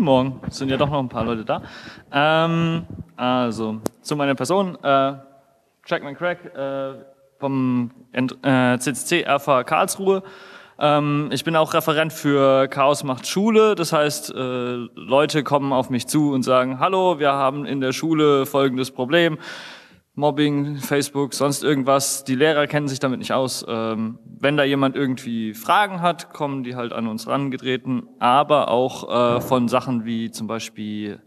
Guten Morgen, es sind ja doch noch ein paar Leute da. Ähm, also, zu meiner Person, äh, Jackman Craig äh, vom äh, CCC RV Karlsruhe. Ähm, ich bin auch Referent für Chaos macht Schule. Das heißt, äh, Leute kommen auf mich zu und sagen, hallo, wir haben in der Schule folgendes Problem. Mobbing, Facebook, sonst irgendwas. Die Lehrer kennen sich damit nicht aus. Ähm, wenn da jemand irgendwie Fragen hat, kommen die halt an uns rangetreten. Aber auch äh, von Sachen wie zum Beispiel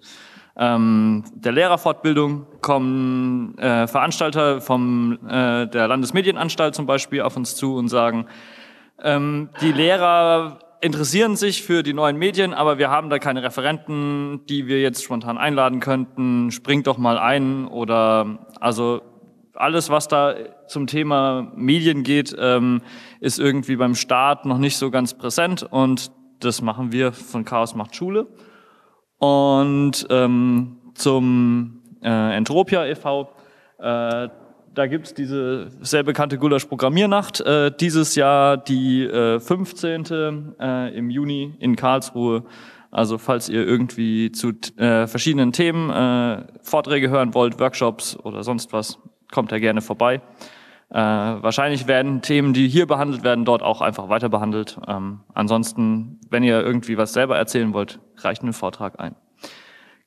ähm, der Lehrerfortbildung kommen äh, Veranstalter vom äh, der Landesmedienanstalt zum Beispiel auf uns zu und sagen, ähm, die Lehrer interessieren sich für die neuen Medien, aber wir haben da keine Referenten, die wir jetzt spontan einladen könnten. Springt doch mal ein oder also alles, was da zum Thema Medien geht, ähm, ist irgendwie beim Staat noch nicht so ganz präsent und das machen wir von Chaos macht Schule. Und ähm, zum äh, Entropia e.V. Äh, da gibt's diese sehr bekannte Gulasch-Programmiernacht. Äh, dieses Jahr die äh, 15. Äh, im Juni in Karlsruhe. Also falls ihr irgendwie zu äh, verschiedenen Themen äh, Vorträge hören wollt, Workshops oder sonst was, kommt da gerne vorbei. Äh, wahrscheinlich werden Themen, die hier behandelt werden, dort auch einfach weiter behandelt. Ähm, ansonsten, wenn ihr irgendwie was selber erzählen wollt, reicht ein Vortrag ein.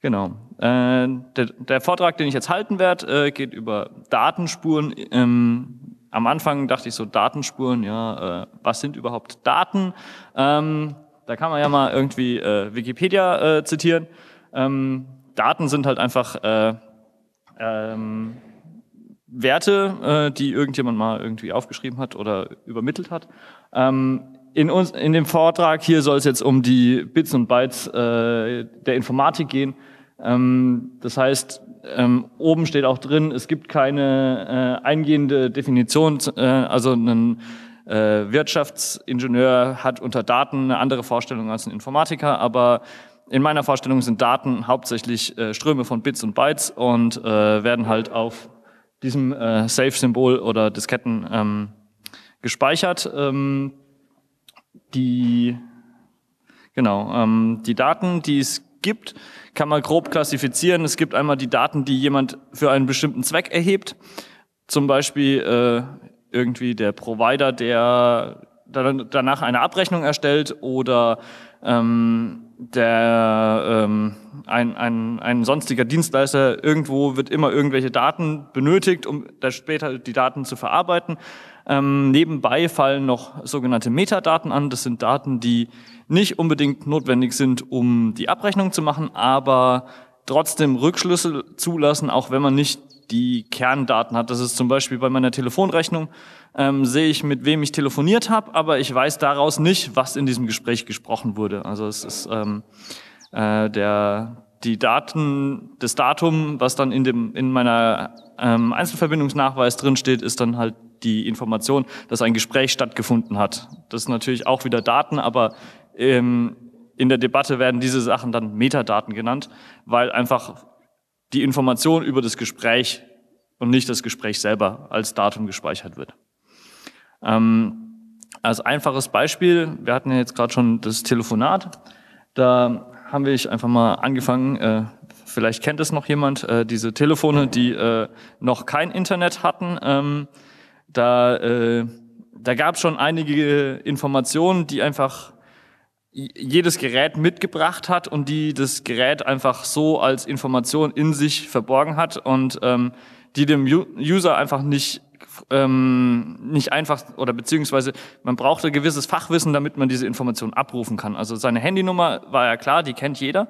Genau. Äh, der, der, Vortrag, den ich jetzt halten werde, äh, geht über Datenspuren. Ähm, am Anfang dachte ich so, Datenspuren, ja, äh, was sind überhaupt Daten? Ähm, da kann man ja mal irgendwie äh, Wikipedia äh, zitieren. Ähm, Daten sind halt einfach äh, ähm, Werte, die irgendjemand mal irgendwie aufgeschrieben hat oder übermittelt hat. Ähm, in, uns, in dem Vortrag hier soll es jetzt um die Bits und Bytes äh, der Informatik gehen. Ähm, das heißt, ähm, oben steht auch drin, es gibt keine äh, eingehende Definition. Äh, also ein äh, Wirtschaftsingenieur hat unter Daten eine andere Vorstellung als ein Informatiker, aber in meiner Vorstellung sind Daten hauptsächlich äh, Ströme von Bits und Bytes und äh, werden halt auf diesem äh, Safe-Symbol oder Disketten ähm, gespeichert. Ähm, die, genau, ähm, die Daten, die es gibt, kann man grob klassifizieren. Es gibt einmal die Daten, die jemand für einen bestimmten Zweck erhebt. Zum Beispiel äh, irgendwie der Provider, der danach eine Abrechnung erstellt oder ähm, der ähm, ein, ein, ein sonstiger Dienstleister irgendwo wird immer irgendwelche Daten benötigt, um später die Daten zu verarbeiten. Ähm, nebenbei fallen noch sogenannte Metadaten an. Das sind Daten, die nicht unbedingt notwendig sind, um die Abrechnung zu machen, aber trotzdem Rückschlüsse zulassen, auch wenn man nicht die Kerndaten hat. Das ist zum Beispiel bei meiner Telefonrechnung, ähm, sehe ich, mit wem ich telefoniert habe, aber ich weiß daraus nicht, was in diesem Gespräch gesprochen wurde. Also es ist ähm, äh, der, die Daten, das Datum, was dann in, dem, in meiner ähm, Einzelverbindungsnachweis drinsteht, ist dann halt die Information, dass ein Gespräch stattgefunden hat. Das ist natürlich auch wieder Daten, aber ähm, in der Debatte werden diese Sachen dann Metadaten genannt, weil einfach die Information über das Gespräch und nicht das Gespräch selber als Datum gespeichert wird. Ähm, als einfaches Beispiel, wir hatten ja jetzt gerade schon das Telefonat, da haben wir einfach mal angefangen, äh, vielleicht kennt es noch jemand, äh, diese Telefone, die äh, noch kein Internet hatten. Ähm, da, äh, da gab es schon einige Informationen, die einfach jedes Gerät mitgebracht hat und die das Gerät einfach so als Information in sich verborgen hat und ähm, die dem User einfach nicht ähm, nicht einfach oder beziehungsweise man brauchte gewisses Fachwissen, damit man diese Information abrufen kann. Also seine Handynummer war ja klar, die kennt jeder,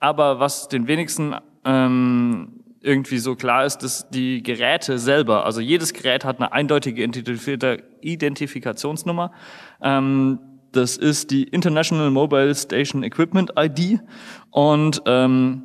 aber was den wenigsten ähm, irgendwie so klar ist, dass die Geräte selber, also jedes Gerät hat eine eindeutige Identifikationsnummer. Ähm, das ist die International Mobile Station Equipment ID und ähm,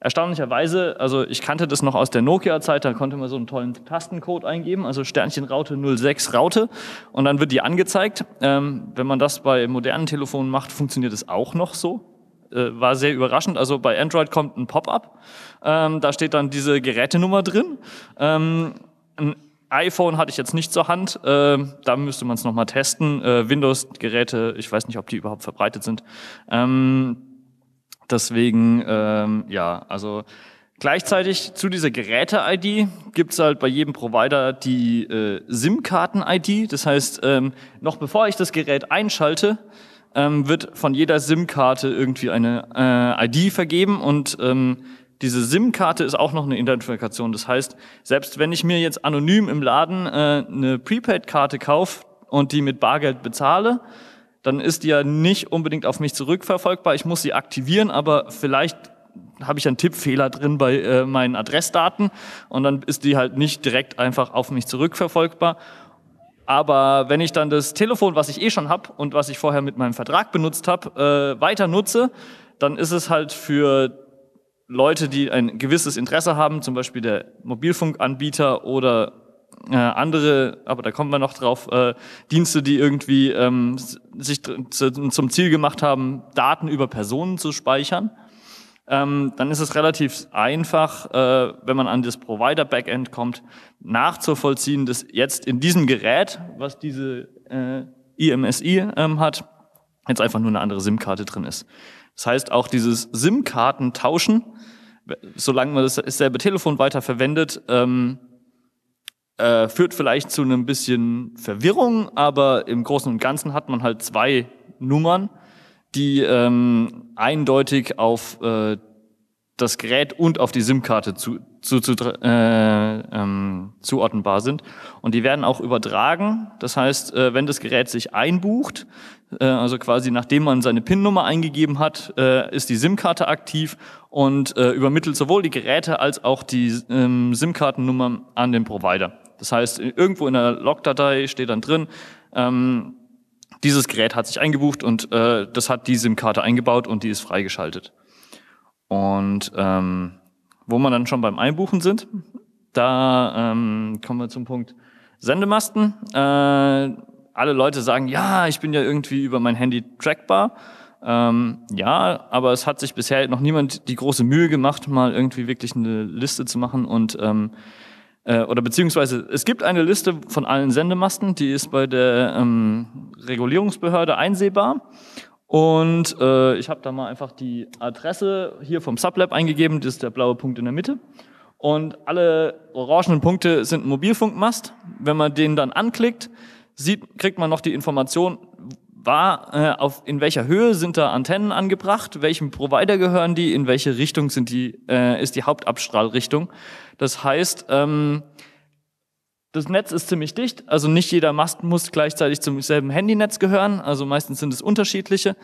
erstaunlicherweise, also ich kannte das noch aus der Nokia-Zeit, da konnte man so einen tollen Tastencode eingeben, also Sternchen Raute 06 Raute und dann wird die angezeigt. Ähm, wenn man das bei modernen Telefonen macht, funktioniert es auch noch so äh, war sehr überraschend. Also bei Android kommt ein Pop-up, ähm, da steht dann diese Gerätenummer drin. Ähm, ein iPhone hatte ich jetzt nicht zur Hand, äh, da müsste man es nochmal testen. Äh, Windows-Geräte, ich weiß nicht, ob die überhaupt verbreitet sind. Ähm, deswegen, ähm, ja, also Gleichzeitig zu dieser Geräte-ID gibt es halt bei jedem Provider die äh, SIM-Karten-ID. Das heißt, ähm, noch bevor ich das Gerät einschalte, ähm, wird von jeder SIM-Karte irgendwie eine äh, ID vergeben und ähm, diese SIM-Karte ist auch noch eine Identifikation. Das heißt, selbst wenn ich mir jetzt anonym im Laden äh, eine Prepaid-Karte kaufe und die mit Bargeld bezahle, dann ist die ja nicht unbedingt auf mich zurückverfolgbar. Ich muss sie aktivieren, aber vielleicht habe ich einen Tippfehler drin bei äh, meinen Adressdaten und dann ist die halt nicht direkt einfach auf mich zurückverfolgbar. Aber wenn ich dann das Telefon, was ich eh schon habe und was ich vorher mit meinem Vertrag benutzt habe, äh, weiter nutze, dann ist es halt für Leute, die ein gewisses Interesse haben, zum Beispiel der Mobilfunkanbieter oder äh, andere, aber da kommen wir noch drauf, äh, Dienste, die irgendwie ähm, sich zum Ziel gemacht haben, Daten über Personen zu speichern ähm, dann ist es relativ einfach, äh, wenn man an das Provider-Backend kommt, nachzuvollziehen, dass jetzt in diesem Gerät, was diese äh, IMSI ähm, hat, jetzt einfach nur eine andere SIM-Karte drin ist. Das heißt, auch dieses SIM-Karten tauschen, solange man dasselbe Telefon weiter verwendet, ähm, äh, führt vielleicht zu einem bisschen Verwirrung, aber im Großen und Ganzen hat man halt zwei Nummern die ähm, eindeutig auf äh, das Gerät und auf die SIM-Karte zu, zu, zu, äh, ähm, zuordnenbar sind. Und die werden auch übertragen. Das heißt, äh, wenn das Gerät sich einbucht, äh, also quasi nachdem man seine PIN-Nummer eingegeben hat, äh, ist die SIM-Karte aktiv und äh, übermittelt sowohl die Geräte als auch die ähm, SIM-Kartennummer an den Provider. Das heißt, irgendwo in der Logdatei steht dann drin, ähm, dieses Gerät hat sich eingebucht und äh, das hat die SIM-Karte eingebaut und die ist freigeschaltet. Und ähm, wo man dann schon beim Einbuchen sind, da ähm, kommen wir zum Punkt Sendemasten. Äh, alle Leute sagen, ja, ich bin ja irgendwie über mein Handy trackbar. Ähm, ja, aber es hat sich bisher noch niemand die große Mühe gemacht, mal irgendwie wirklich eine Liste zu machen und ähm, äh, oder beziehungsweise es gibt eine Liste von allen Sendemasten, die ist bei der ähm, Regulierungsbehörde einsehbar. Und äh, ich habe da mal einfach die Adresse hier vom Sublab eingegeben, das ist der blaue Punkt in der Mitte. Und alle orangenen Punkte sind Mobilfunkmast. Wenn man den dann anklickt, sieht, kriegt man noch die Information, war, äh, auf, in welcher Höhe sind da Antennen angebracht, welchem Provider gehören die, in welche Richtung sind die, äh, ist die Hauptabstrahlrichtung. Das heißt, ähm, das Netz ist ziemlich dicht, also nicht jeder Mast muss gleichzeitig zum selben Handynetz gehören, also meistens sind es unterschiedliche,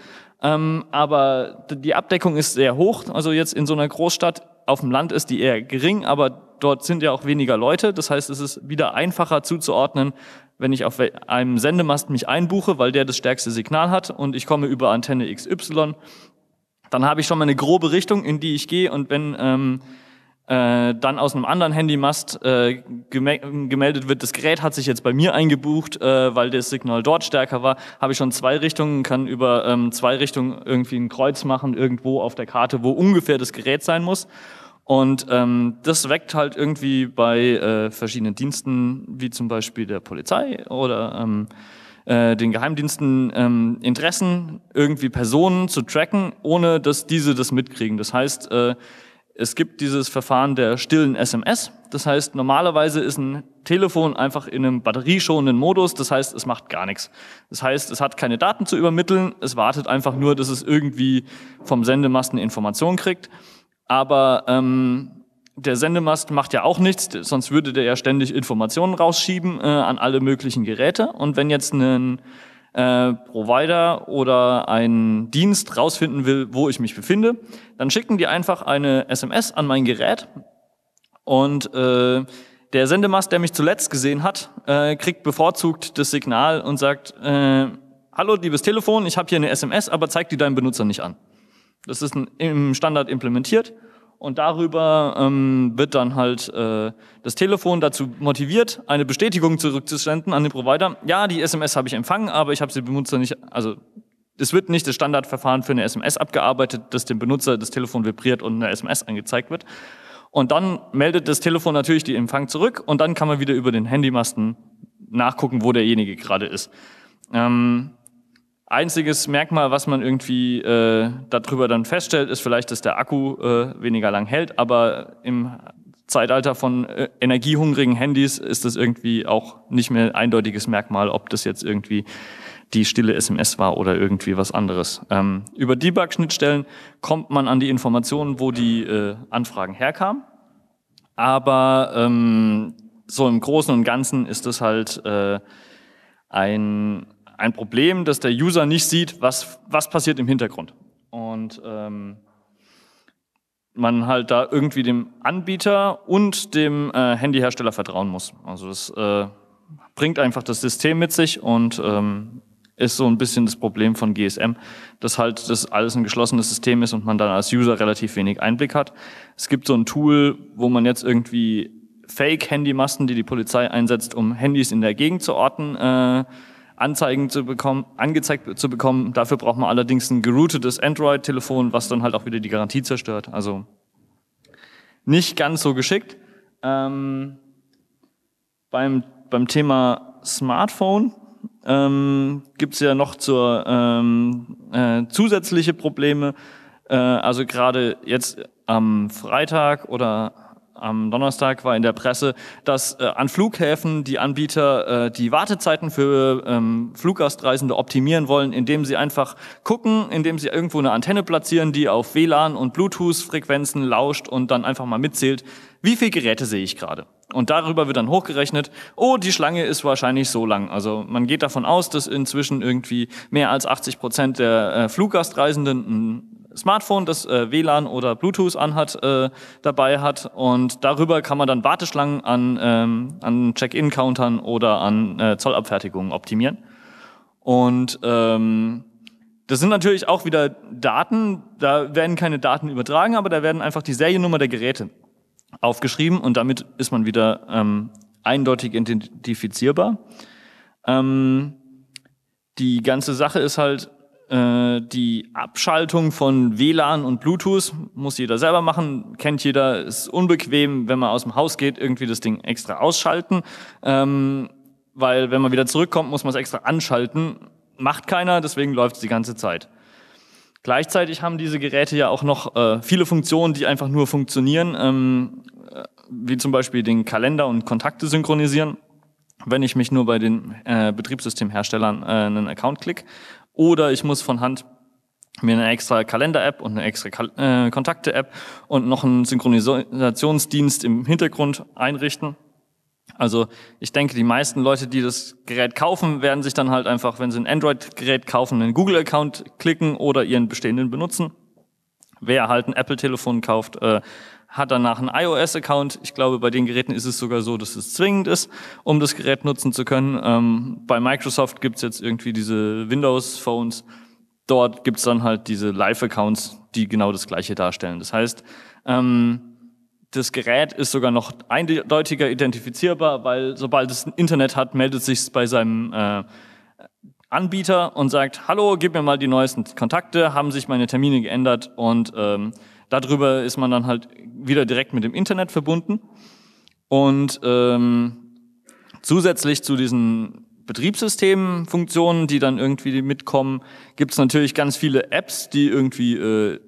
ähm, aber die Abdeckung ist sehr hoch, also jetzt in so einer Großstadt, auf dem Land ist die eher gering, aber dort sind ja auch weniger Leute, das heißt, es ist wieder einfacher zuzuordnen, wenn ich auf einem Sendemast mich einbuche, weil der das stärkste Signal hat und ich komme über Antenne XY, dann habe ich schon mal eine grobe Richtung, in die ich gehe und wenn ähm, äh, dann aus einem anderen Handymast äh, gemeldet wird, das Gerät hat sich jetzt bei mir eingebucht, äh, weil das Signal dort stärker war, habe ich schon zwei Richtungen, kann über ähm, zwei Richtungen irgendwie ein Kreuz machen, irgendwo auf der Karte, wo ungefähr das Gerät sein muss und ähm, das weckt halt irgendwie bei äh, verschiedenen Diensten, wie zum Beispiel der Polizei oder ähm, äh, den Geheimdiensten, ähm, Interessen, irgendwie Personen zu tracken, ohne dass diese das mitkriegen. Das heißt, äh, es gibt dieses Verfahren der stillen SMS. Das heißt, normalerweise ist ein Telefon einfach in einem batterieschonenden Modus. Das heißt, es macht gar nichts. Das heißt, es hat keine Daten zu übermitteln. Es wartet einfach nur, dass es irgendwie vom Sendemasten Informationen kriegt. Aber ähm, der Sendemast macht ja auch nichts, sonst würde der ja ständig Informationen rausschieben äh, an alle möglichen Geräte. Und wenn jetzt ein äh, Provider oder ein Dienst rausfinden will, wo ich mich befinde, dann schicken die einfach eine SMS an mein Gerät und äh, der Sendemast, der mich zuletzt gesehen hat, äh, kriegt bevorzugt das Signal und sagt, äh, hallo liebes Telefon, ich habe hier eine SMS, aber zeig die deinem Benutzer nicht an. Das ist im Standard implementiert und darüber ähm, wird dann halt äh, das Telefon dazu motiviert, eine Bestätigung zurückzusenden an den Provider. Ja, die SMS habe ich empfangen, aber ich habe sie dem Benutzer nicht, also es wird nicht das Standardverfahren für eine SMS abgearbeitet, dass dem Benutzer das Telefon vibriert und eine SMS angezeigt wird. Und dann meldet das Telefon natürlich die Empfang zurück und dann kann man wieder über den Handymasten nachgucken, wo derjenige gerade ist. Ähm, Einziges Merkmal, was man irgendwie äh, darüber dann feststellt, ist vielleicht, dass der Akku äh, weniger lang hält, aber im Zeitalter von äh, energiehungrigen Handys ist das irgendwie auch nicht mehr ein eindeutiges Merkmal, ob das jetzt irgendwie die stille SMS war oder irgendwie was anderes. Ähm, über Debug-Schnittstellen kommt man an die Informationen, wo die äh, Anfragen herkamen. Aber ähm, so im Großen und Ganzen ist das halt äh, ein ein Problem, dass der User nicht sieht, was, was passiert im Hintergrund. Und ähm, man halt da irgendwie dem Anbieter und dem äh, Handyhersteller vertrauen muss. Also das äh, bringt einfach das System mit sich und ähm, ist so ein bisschen das Problem von GSM, dass halt das alles ein geschlossenes System ist und man dann als User relativ wenig Einblick hat. Es gibt so ein Tool, wo man jetzt irgendwie Fake-Handymasten, die die Polizei einsetzt, um Handys in der Gegend zu orten, äh, Anzeigen zu bekommen, angezeigt zu bekommen. Dafür braucht man allerdings ein geroutetes Android-Telefon, was dann halt auch wieder die Garantie zerstört. Also nicht ganz so geschickt. Ähm, beim, beim Thema Smartphone ähm, gibt es ja noch zur, ähm, äh, zusätzliche Probleme. Äh, also gerade jetzt am Freitag oder am Donnerstag war in der Presse, dass äh, an Flughäfen die Anbieter äh, die Wartezeiten für ähm, Fluggastreisende optimieren wollen, indem sie einfach gucken, indem sie irgendwo eine Antenne platzieren, die auf WLAN und Bluetooth-Frequenzen lauscht und dann einfach mal mitzählt, wie viele Geräte sehe ich gerade. Und darüber wird dann hochgerechnet, oh, die Schlange ist wahrscheinlich so lang. Also man geht davon aus, dass inzwischen irgendwie mehr als 80 Prozent der äh, Fluggastreisenden hm, Smartphone, das äh, WLAN oder Bluetooth anhat, äh, dabei hat. Und darüber kann man dann Warteschlangen an, ähm, an Check-in-Countern oder an äh, Zollabfertigungen optimieren. Und ähm, das sind natürlich auch wieder Daten, da werden keine Daten übertragen, aber da werden einfach die Seriennummer der Geräte aufgeschrieben und damit ist man wieder ähm, eindeutig identifizierbar. Ähm, die ganze Sache ist halt, äh, die Abschaltung von WLAN und Bluetooth muss jeder selber machen, kennt jeder, ist unbequem, wenn man aus dem Haus geht, irgendwie das Ding extra ausschalten, ähm, weil wenn man wieder zurückkommt, muss man es extra anschalten, macht keiner, deswegen läuft es die ganze Zeit. Gleichzeitig haben diese Geräte ja auch noch äh, viele Funktionen, die einfach nur funktionieren, ähm, äh, wie zum Beispiel den Kalender und Kontakte synchronisieren wenn ich mich nur bei den äh, Betriebssystemherstellern äh, einen Account klicke oder ich muss von Hand mir eine extra Kalender-App und eine extra Kal äh, Kontakte-App und noch einen Synchronisationsdienst im Hintergrund einrichten. Also ich denke, die meisten Leute, die das Gerät kaufen, werden sich dann halt einfach, wenn sie ein Android-Gerät kaufen, einen Google-Account klicken oder ihren bestehenden benutzen. Wer halt ein Apple-Telefon kauft, äh, hat danach einen iOS-Account. Ich glaube, bei den Geräten ist es sogar so, dass es zwingend ist, um das Gerät nutzen zu können. Ähm, bei Microsoft gibt's jetzt irgendwie diese Windows-Phones. Dort gibt's dann halt diese Live-Accounts, die genau das gleiche darstellen. Das heißt, ähm, das Gerät ist sogar noch eindeutiger identifizierbar, weil sobald es Internet hat, meldet sich bei seinem äh, Anbieter und sagt, hallo, gib mir mal die neuesten Kontakte, haben sich meine Termine geändert und ähm, darüber ist man dann halt wieder direkt mit dem Internet verbunden. Und ähm, zusätzlich zu diesen Betriebssystemfunktionen, die dann irgendwie mitkommen, gibt es natürlich ganz viele Apps, die irgendwie äh,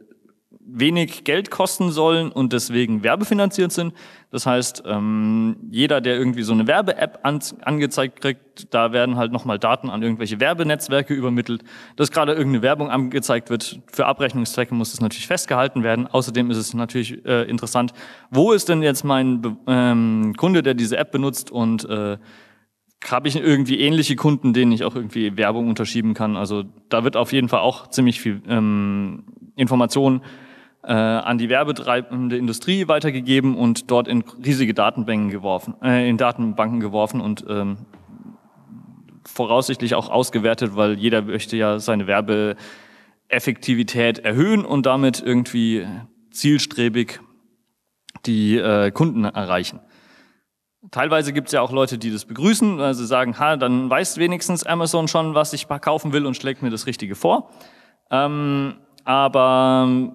wenig Geld kosten sollen und deswegen werbefinanziert sind. Das heißt, ähm, jeder, der irgendwie so eine Werbe-App an, angezeigt kriegt, da werden halt nochmal Daten an irgendwelche Werbenetzwerke übermittelt. Dass gerade irgendeine Werbung angezeigt wird, für Abrechnungszwecke muss das natürlich festgehalten werden. Außerdem ist es natürlich äh, interessant, wo ist denn jetzt mein ähm, Kunde, der diese App benutzt und äh, habe ich irgendwie ähnliche Kunden, denen ich auch irgendwie Werbung unterschieben kann. Also da wird auf jeden Fall auch ziemlich viel ähm, Information äh, an die werbetreibende Industrie weitergegeben und dort in riesige Datenbanken geworfen, äh, in Datenbanken geworfen und ähm, voraussichtlich auch ausgewertet, weil jeder möchte ja seine Werbeeffektivität erhöhen und damit irgendwie zielstrebig die äh, Kunden erreichen. Teilweise gibt es ja auch Leute, die das begrüßen, weil sie sagen, ha, dann weiß wenigstens Amazon schon, was ich kaufen will und schlägt mir das Richtige vor. Ähm, aber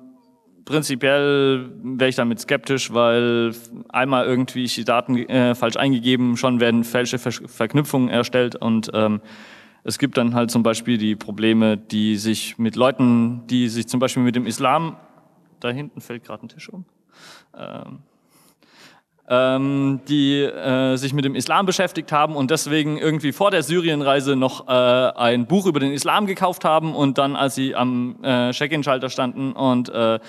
prinzipiell wäre ich damit skeptisch, weil einmal irgendwie die Daten äh, falsch eingegeben, schon werden falsche Ver Verknüpfungen erstellt und ähm, es gibt dann halt zum Beispiel die Probleme, die sich mit Leuten, die sich zum Beispiel mit dem Islam, da hinten fällt gerade ein Tisch um, ähm, ähm, die äh, sich mit dem Islam beschäftigt haben und deswegen irgendwie vor der Syrienreise noch äh, ein Buch über den Islam gekauft haben und dann, als sie am äh, Check-in-Schalter standen und äh,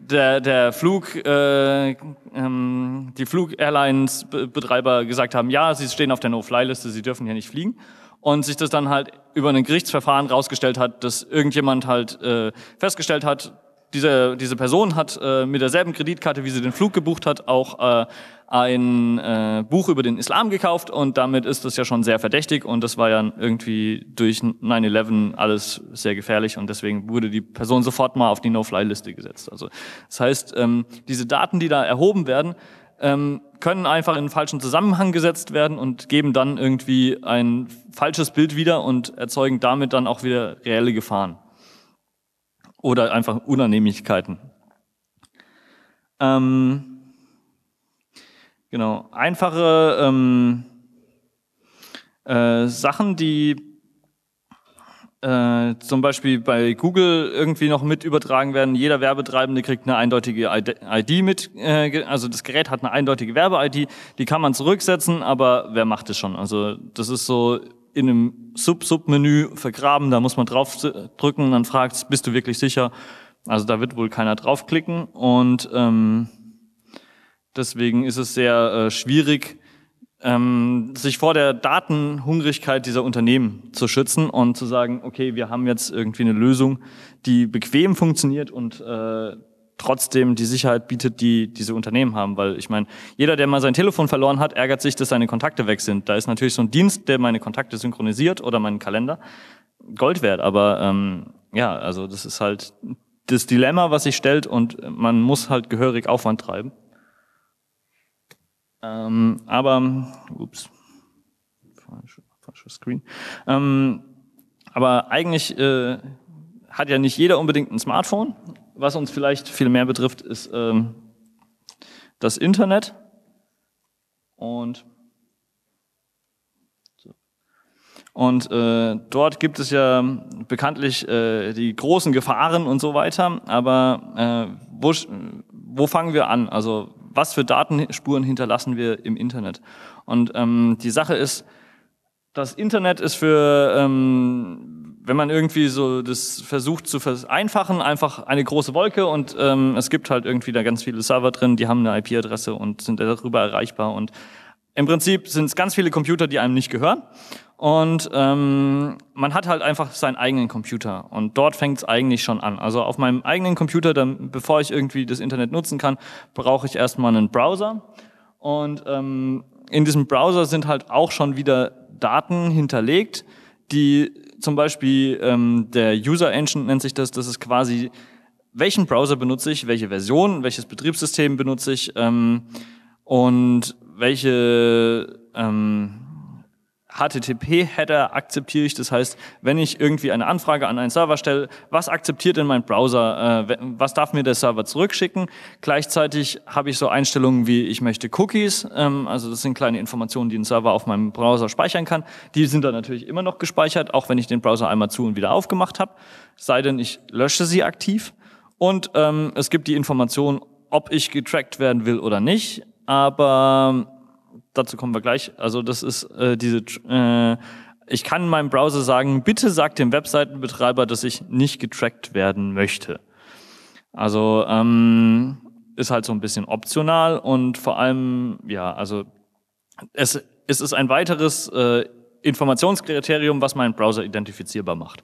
der, der Flug, äh, ähm, die Flug-Airlines-Betreiber gesagt haben, ja, sie stehen auf der No-Fly-Liste, sie dürfen hier nicht fliegen. Und sich das dann halt über ein Gerichtsverfahren rausgestellt hat, dass irgendjemand halt äh, festgestellt hat, diese, diese Person hat äh, mit derselben Kreditkarte, wie sie den Flug gebucht hat, auch äh, ein äh, Buch über den Islam gekauft und damit ist das ja schon sehr verdächtig und das war ja irgendwie durch 9-11 alles sehr gefährlich und deswegen wurde die Person sofort mal auf die No-Fly-Liste gesetzt. Also das heißt, ähm, diese Daten, die da erhoben werden, ähm, können einfach in einen falschen Zusammenhang gesetzt werden und geben dann irgendwie ein falsches Bild wieder und erzeugen damit dann auch wieder reelle Gefahren oder einfach Unannehmlichkeiten. Ähm, genau, einfache ähm, äh, Sachen, die äh, zum Beispiel bei Google irgendwie noch mit übertragen werden. Jeder Werbetreibende kriegt eine eindeutige ID mit, äh, also das Gerät hat eine eindeutige Werbe-ID, die kann man zurücksetzen, aber wer macht es schon? Also das ist so in einem Sub-Sub-Menü vergraben, da muss man drauf drücken dann fragt bist du wirklich sicher? Also da wird wohl keiner draufklicken und ähm, deswegen ist es sehr äh, schwierig, ähm, sich vor der Datenhungrigkeit dieser Unternehmen zu schützen und zu sagen, okay, wir haben jetzt irgendwie eine Lösung, die bequem funktioniert und äh, trotzdem die Sicherheit bietet, die diese Unternehmen haben. Weil ich meine, jeder, der mal sein Telefon verloren hat, ärgert sich, dass seine Kontakte weg sind. Da ist natürlich so ein Dienst, der meine Kontakte synchronisiert oder meinen Kalender, Gold wert. Aber ähm, ja, also das ist halt das Dilemma, was sich stellt und man muss halt gehörig Aufwand treiben. Ähm, aber, ups, falscher falsche Screen. Ähm, aber eigentlich äh, hat ja nicht jeder unbedingt ein Smartphone was uns vielleicht viel mehr betrifft, ist ähm, das Internet. Und, und äh, dort gibt es ja bekanntlich äh, die großen Gefahren und so weiter. Aber äh, wo, wo fangen wir an? Also was für Datenspuren hinterlassen wir im Internet? Und ähm, die Sache ist, das Internet ist für ähm, wenn man irgendwie so das versucht zu vereinfachen, einfach eine große Wolke und ähm, es gibt halt irgendwie da ganz viele Server drin, die haben eine IP-Adresse und sind darüber erreichbar und im Prinzip sind es ganz viele Computer, die einem nicht gehören und ähm, man hat halt einfach seinen eigenen Computer und dort fängt es eigentlich schon an. Also auf meinem eigenen Computer, dann, bevor ich irgendwie das Internet nutzen kann, brauche ich erstmal einen Browser und ähm, in diesem Browser sind halt auch schon wieder Daten hinterlegt, die zum Beispiel ähm, der User Agent nennt sich das. Das ist quasi, welchen Browser benutze ich, welche Version, welches Betriebssystem benutze ich ähm, und welche ähm, HTTP-Header akzeptiere ich. Das heißt, wenn ich irgendwie eine Anfrage an einen Server stelle, was akzeptiert denn mein Browser? Äh, was darf mir der Server zurückschicken? Gleichzeitig habe ich so Einstellungen wie ich möchte Cookies. Ähm, also das sind kleine Informationen, die ein Server auf meinem Browser speichern kann. Die sind dann natürlich immer noch gespeichert, auch wenn ich den Browser einmal zu und wieder aufgemacht habe. Sei denn, ich lösche sie aktiv. Und ähm, es gibt die Information, ob ich getrackt werden will oder nicht. Aber dazu kommen wir gleich. Also das ist äh, diese, äh, ich kann meinem Browser sagen, bitte sag dem Webseitenbetreiber, dass ich nicht getrackt werden möchte. Also ähm, ist halt so ein bisschen optional und vor allem, ja, also es, es ist ein weiteres äh, Informationskriterium, was meinen Browser identifizierbar macht.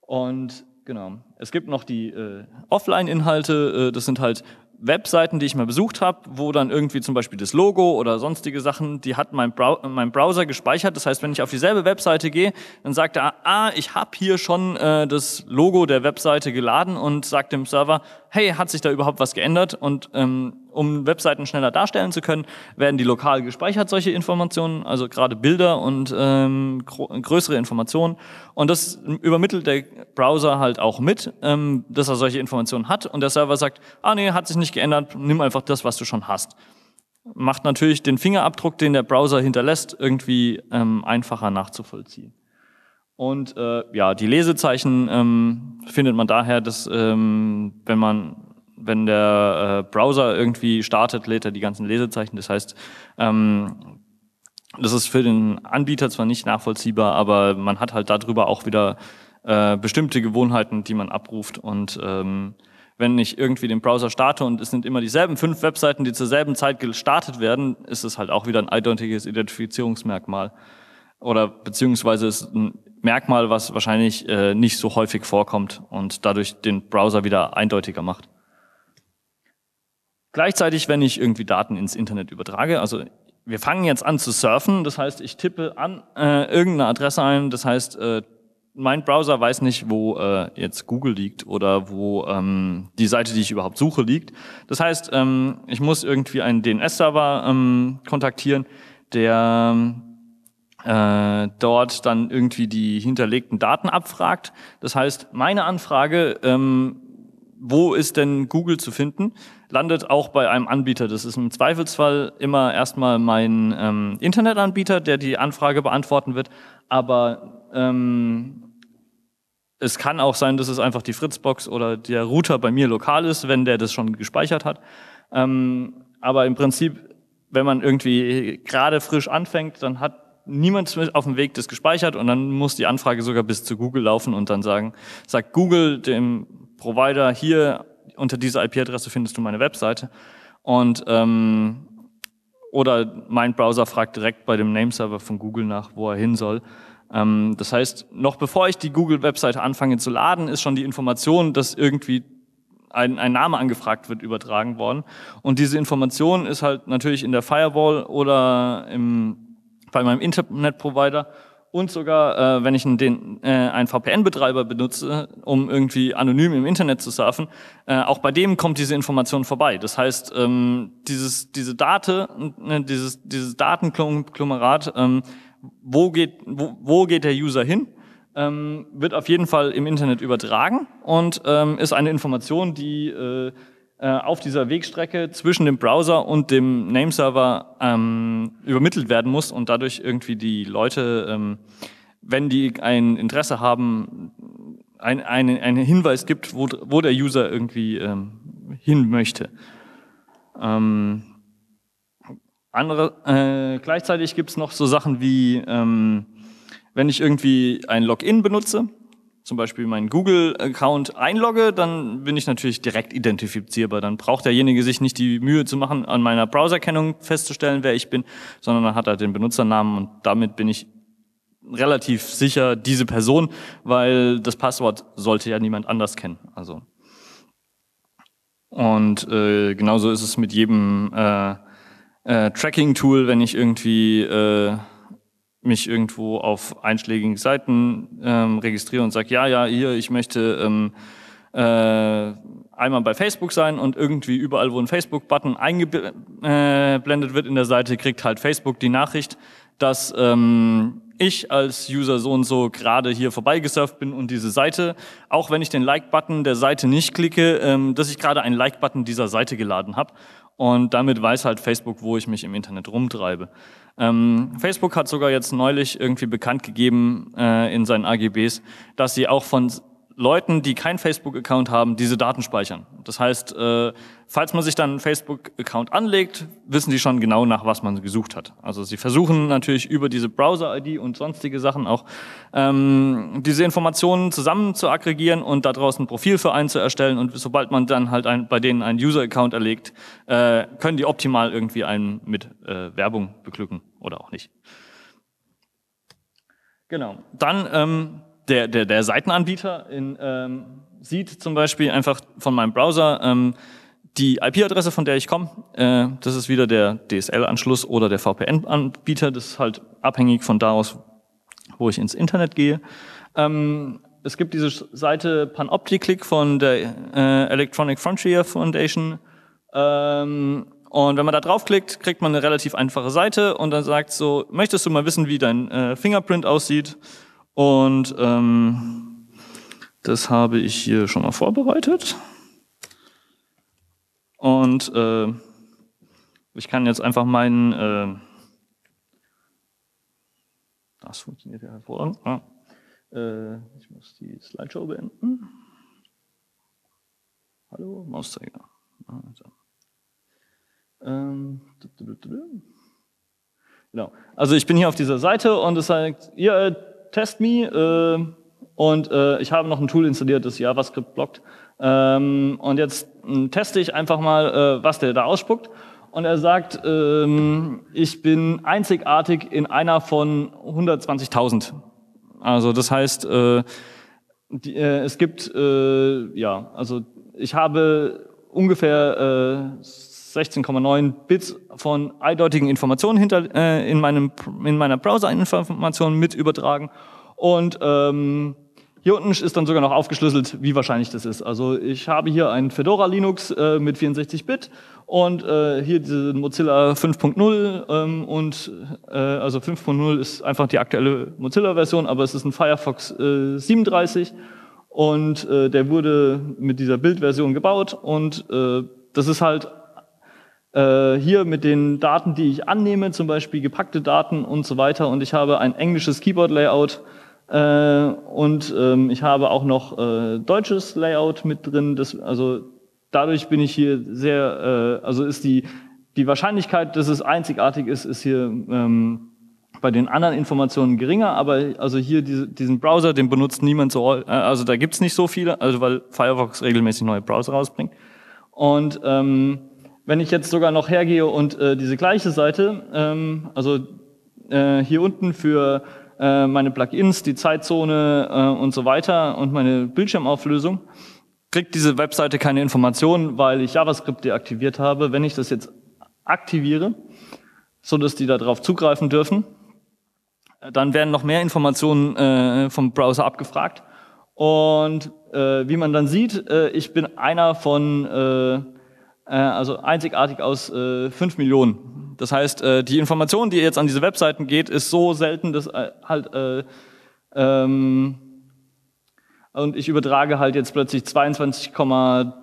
Und genau, es gibt noch die äh, Offline-Inhalte, äh, das sind halt Webseiten, die ich mal besucht habe, wo dann irgendwie zum Beispiel das Logo oder sonstige Sachen, die hat mein, Brow mein Browser gespeichert. Das heißt, wenn ich auf dieselbe Webseite gehe, dann sagt er, ah, ah ich habe hier schon äh, das Logo der Webseite geladen und sagt dem Server, hey, hat sich da überhaupt was geändert? Und ähm, um Webseiten schneller darstellen zu können, werden die lokal gespeichert, solche Informationen, also gerade Bilder und ähm, größere Informationen. Und das übermittelt der Browser halt auch mit, ähm, dass er solche Informationen hat und der Server sagt, ah nee, hat sich nicht geändert, nimm einfach das, was du schon hast. Macht natürlich den Fingerabdruck, den der Browser hinterlässt, irgendwie ähm, einfacher nachzuvollziehen. Und äh, ja, die Lesezeichen ähm, findet man daher, dass ähm, wenn man wenn der äh, Browser irgendwie startet, lädt er die ganzen Lesezeichen. Das heißt, ähm, das ist für den Anbieter zwar nicht nachvollziehbar, aber man hat halt darüber auch wieder äh, bestimmte Gewohnheiten, die man abruft. Und ähm, wenn ich irgendwie den Browser starte und es sind immer dieselben fünf Webseiten, die zur selben Zeit gestartet werden, ist es halt auch wieder ein eindeutiges Identifizierungsmerkmal. Oder beziehungsweise ist ein Merkmal, was wahrscheinlich äh, nicht so häufig vorkommt und dadurch den Browser wieder eindeutiger macht. Gleichzeitig, wenn ich irgendwie Daten ins Internet übertrage, also wir fangen jetzt an zu surfen, das heißt, ich tippe an äh, irgendeine Adresse ein, das heißt, äh, mein Browser weiß nicht, wo äh, jetzt Google liegt oder wo ähm, die Seite, die ich überhaupt suche, liegt. Das heißt, ähm, ich muss irgendwie einen DNS-Server ähm, kontaktieren, der äh, dort dann irgendwie die hinterlegten Daten abfragt. Das heißt, meine Anfrage ähm, wo ist denn Google zu finden, landet auch bei einem Anbieter. Das ist im Zweifelsfall immer erstmal mein ähm, Internetanbieter, der die Anfrage beantworten wird. Aber ähm, es kann auch sein, dass es einfach die Fritzbox oder der Router bei mir lokal ist, wenn der das schon gespeichert hat. Ähm, aber im Prinzip, wenn man irgendwie gerade frisch anfängt, dann hat niemand auf dem Weg das gespeichert und dann muss die Anfrage sogar bis zu Google laufen und dann sagen, sagt Google dem Provider hier unter dieser IP-Adresse findest du meine Webseite. Und ähm, oder mein Browser fragt direkt bei dem Nameserver von Google nach, wo er hin soll. Ähm, das heißt, noch bevor ich die Google-Webseite anfange zu laden, ist schon die Information, dass irgendwie ein, ein Name angefragt wird, übertragen worden. Und diese Information ist halt natürlich in der Firewall oder im, bei meinem Internet-Provider und sogar, äh, wenn ich einen, äh, einen VPN-Betreiber benutze, um irgendwie anonym im Internet zu surfen, äh, auch bei dem kommt diese Information vorbei. Das heißt, ähm, dieses, diese Date, äh, dieses, dieses Datenkonglomerat, ähm, wo, geht, wo, wo geht der User hin, ähm, wird auf jeden Fall im Internet übertragen und ähm, ist eine Information, die äh, äh, auf dieser Wegstrecke zwischen dem Browser und dem Nameserver ähm, übermittelt werden muss und dadurch irgendwie die Leute, ähm, wenn die ein Interesse haben, ein, ein, einen Hinweis gibt, wo, wo der User irgendwie ähm, hin möchte. Ähm, andere, äh, gleichzeitig gibt es noch so Sachen wie, ähm, wenn ich irgendwie ein Login benutze, zum Beispiel meinen Google-Account einlogge, dann bin ich natürlich direkt identifizierbar. Dann braucht derjenige sich nicht die Mühe zu machen, an meiner Browserkennung festzustellen, wer ich bin, sondern dann hat er den Benutzernamen und damit bin ich relativ sicher diese Person, weil das Passwort sollte ja niemand anders kennen. Also und äh, genauso ist es mit jedem äh, äh, Tracking-Tool, wenn ich irgendwie äh, mich irgendwo auf einschlägigen Seiten ähm, registriere und sage, ja, ja, hier, ich möchte ähm, äh, einmal bei Facebook sein und irgendwie überall, wo ein Facebook-Button eingeblendet äh, wird in der Seite, kriegt halt Facebook die Nachricht, dass ähm, ich als User so und so gerade hier vorbeigesurft bin und diese Seite, auch wenn ich den Like-Button der Seite nicht klicke, ähm, dass ich gerade einen Like-Button dieser Seite geladen habe. Und damit weiß halt Facebook, wo ich mich im Internet rumtreibe. Ähm, Facebook hat sogar jetzt neulich irgendwie bekannt gegeben äh, in seinen AGBs, dass sie auch von Leuten, die keinen Facebook-Account haben, diese Daten speichern. Das heißt, äh, falls man sich dann einen Facebook-Account anlegt, wissen die schon genau, nach was man gesucht hat. Also sie versuchen natürlich über diese Browser-ID und sonstige Sachen auch ähm, diese Informationen zusammen zu aggregieren und daraus ein Profil für einen zu erstellen. Und sobald man dann halt ein, bei denen einen User-Account erlegt, äh, können die optimal irgendwie einen mit äh, Werbung beglücken oder auch nicht. Genau. Dann ähm, der, der, der Seitenanbieter in, ähm, sieht zum Beispiel einfach von meinem Browser ähm, die IP-Adresse, von der ich komme. Äh, das ist wieder der DSL-Anschluss oder der VPN-Anbieter. Das ist halt abhängig von daraus, wo ich ins Internet gehe. Ähm, es gibt diese Seite Panopticlick von der äh, Electronic Frontier Foundation. Ähm, und wenn man da draufklickt, kriegt man eine relativ einfache Seite und dann sagt so, möchtest du mal wissen, wie dein äh, Fingerprint aussieht? Und ähm, das habe ich hier schon mal vorbereitet. Und äh, ich kann jetzt einfach meinen... Äh, das funktioniert ja hervorragend. Ah. Äh, ich muss die Slideshow beenden. Hallo, Mauszeiger. Also. Ähm, Genau. Also ich bin hier auf dieser Seite und es sagt, ihr test me äh, und äh, ich habe noch ein Tool installiert, das JavaScript blockt. Ähm, und jetzt hm, teste ich einfach mal, äh, was der da ausspuckt. Und er sagt, ähm, ich bin einzigartig in einer von 120.000. Also das heißt, die, äh, es gibt, äh, ja, also ich habe ungefähr äh, 16,9 Bits von eindeutigen Informationen hinter, äh, in, meinem, in meiner Browser-Information mit übertragen. Und ähm, hier unten ist dann sogar noch aufgeschlüsselt, wie wahrscheinlich das ist. Also ich habe hier ein Fedora Linux äh, mit 64 Bit und äh, hier diesen Mozilla 5.0 ähm, und äh, also 5.0 ist einfach die aktuelle Mozilla-Version, aber es ist ein Firefox äh, 37 und äh, der wurde mit dieser Bildversion gebaut und äh, das ist halt äh, hier mit den Daten, die ich annehme, zum Beispiel gepackte Daten und so weiter. Und ich habe ein englisches Keyboard-Layout äh, und ähm, ich habe auch noch äh, deutsches Layout mit drin. Das, also dadurch bin ich hier sehr, äh, also ist die, die Wahrscheinlichkeit, dass es einzigartig ist, ist hier ähm, bei den anderen Informationen geringer, aber also hier diese, diesen Browser, den benutzt niemand so, äh, also da gibt es nicht so viele, also weil Firefox regelmäßig neue Browser rausbringt. Und ähm, wenn ich jetzt sogar noch hergehe und äh, diese gleiche Seite, ähm, also äh, hier unten für äh, meine Plugins, die Zeitzone äh, und so weiter und meine Bildschirmauflösung, kriegt diese Webseite keine Informationen, weil ich JavaScript deaktiviert habe. Wenn ich das jetzt aktiviere, so dass die darauf zugreifen dürfen, äh, dann werden noch mehr Informationen äh, vom Browser abgefragt. Und äh, wie man dann sieht, äh, ich bin einer von äh, äh, also einzigartig aus äh, 5 Millionen. Das heißt, äh, die Information, die jetzt an diese Webseiten geht, ist so selten, dass äh, halt äh, ähm, und ich übertrage halt jetzt plötzlich 22,3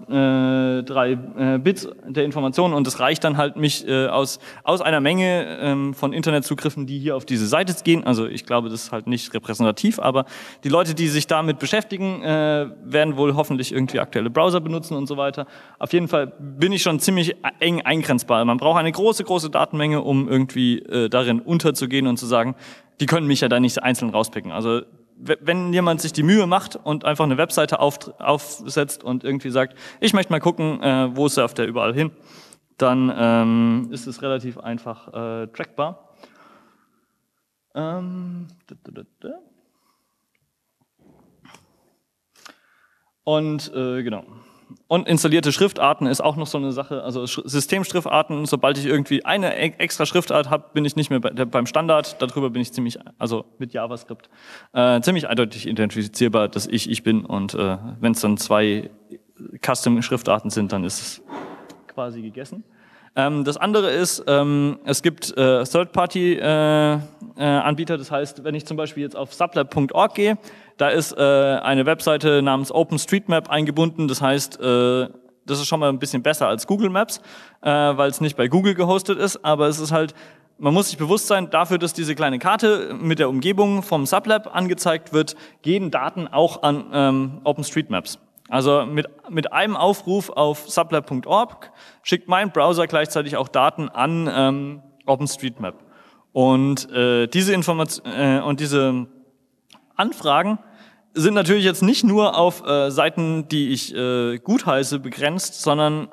äh, äh, Bits der Informationen und das reicht dann halt mich äh, aus, aus einer Menge ähm, von Internetzugriffen, die hier auf diese Seite gehen. Also ich glaube, das ist halt nicht repräsentativ, aber die Leute, die sich damit beschäftigen, werden wohl hoffentlich irgendwie aktuelle Browser benutzen und so weiter. Auf jeden Fall bin ich schon ziemlich eng eingrenzbar. Man braucht eine große, große Datenmenge, um irgendwie darin unterzugehen und zu sagen, die können mich ja da nicht einzeln rauspicken. Also wenn jemand sich die Mühe macht und einfach eine Webseite auf, aufsetzt und irgendwie sagt, ich möchte mal gucken, äh, wo surft der überall hin, dann ähm, ist es relativ einfach äh, trackbar. Ähm, und äh, genau und installierte Schriftarten ist auch noch so eine Sache. Also Systemschriftarten, sobald ich irgendwie eine e-, extra Schriftart habe, bin ich nicht mehr bei, beim Standard. Darüber bin ich ziemlich, also mit JavaScript, äh, ziemlich eindeutig identifizierbar, dass ich ich bin. Und äh, wenn es dann zwei Custom-Schriftarten sind, dann ist es quasi gegessen. Ähm, das andere ist, ähm, es gibt äh, Third-Party-Anbieter. Äh, äh, das heißt, wenn ich zum Beispiel jetzt auf sublab.org gehe, da ist äh, eine Webseite namens OpenStreetMap eingebunden. Das heißt, äh, das ist schon mal ein bisschen besser als Google Maps, äh, weil es nicht bei Google gehostet ist, aber es ist halt man muss sich bewusst sein, dafür, dass diese kleine Karte mit der Umgebung vom Sublab angezeigt wird, gehen Daten auch an ähm, OpenStreetMaps. Also mit, mit einem Aufruf auf sublab.org schickt mein Browser gleichzeitig auch Daten an ähm, OpenStreetMap. Und äh, diese Information äh, und diese Anfragen sind natürlich jetzt nicht nur auf äh, Seiten, die ich äh, gutheiße, begrenzt, sondern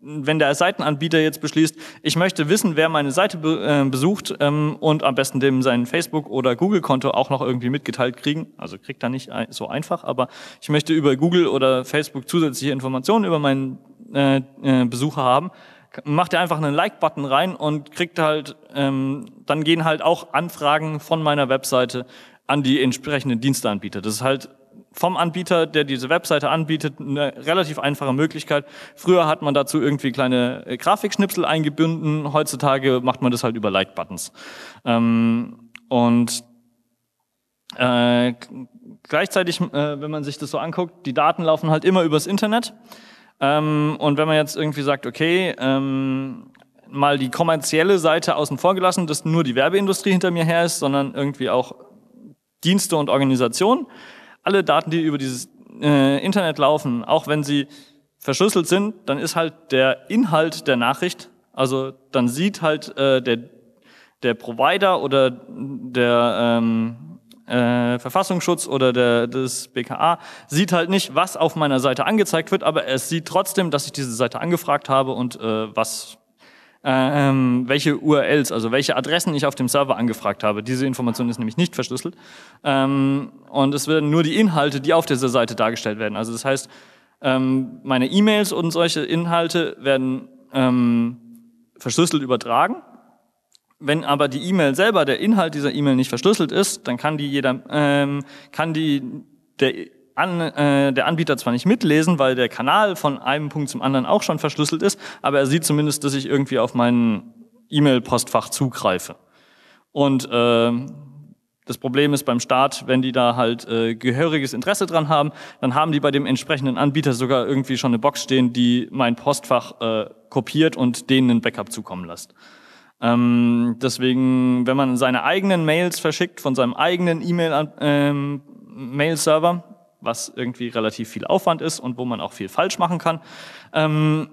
wenn der Seitenanbieter jetzt beschließt, ich möchte wissen, wer meine Seite be äh, besucht ähm, und am besten dem sein Facebook- oder Google-Konto auch noch irgendwie mitgeteilt kriegen, also kriegt er nicht so einfach, aber ich möchte über Google oder Facebook zusätzliche Informationen über meinen äh, äh, Besucher haben, macht er einfach einen Like-Button rein und kriegt halt, ähm, dann gehen halt auch Anfragen von meiner Webseite an die entsprechenden Dienstanbieter. Das ist halt vom Anbieter, der diese Webseite anbietet, eine relativ einfache Möglichkeit. Früher hat man dazu irgendwie kleine äh, Grafikschnipsel eingebunden, heutzutage macht man das halt über Like-Buttons. Ähm, und äh, gleichzeitig, äh, wenn man sich das so anguckt, die Daten laufen halt immer übers Internet. Ähm, und wenn man jetzt irgendwie sagt, okay, ähm, mal die kommerzielle Seite außen vor gelassen, dass nur die Werbeindustrie hinter mir her ist, sondern irgendwie auch Dienste und Organisationen, alle Daten, die über dieses äh, Internet laufen, auch wenn sie verschlüsselt sind, dann ist halt der Inhalt der Nachricht, also dann sieht halt äh, der, der Provider oder der ähm, äh, Verfassungsschutz oder der, des BKA, sieht halt nicht, was auf meiner Seite angezeigt wird, aber es sieht trotzdem, dass ich diese Seite angefragt habe und äh, was äh, ähm, welche URLs, also welche Adressen ich auf dem Server angefragt habe. Diese Information ist nämlich nicht verschlüsselt. Ähm, und es werden nur die Inhalte, die auf dieser Seite dargestellt werden. Also das heißt, ähm, meine E-Mails und solche Inhalte werden ähm, verschlüsselt übertragen. Wenn aber die E-Mail selber, der Inhalt dieser E-Mail nicht verschlüsselt ist, dann kann die jeder, ähm, kann die der an, äh, der Anbieter zwar nicht mitlesen, weil der Kanal von einem Punkt zum anderen auch schon verschlüsselt ist, aber er sieht zumindest, dass ich irgendwie auf mein E-Mail-Postfach zugreife. Und äh, das Problem ist beim Start, wenn die da halt äh, gehöriges Interesse dran haben, dann haben die bei dem entsprechenden Anbieter sogar irgendwie schon eine Box stehen, die mein Postfach äh, kopiert und denen ein Backup zukommen lässt. Ähm, deswegen, wenn man seine eigenen Mails verschickt von seinem eigenen E-Mail-Mail-Server, ähm, was irgendwie relativ viel Aufwand ist und wo man auch viel falsch machen kann. Ähm,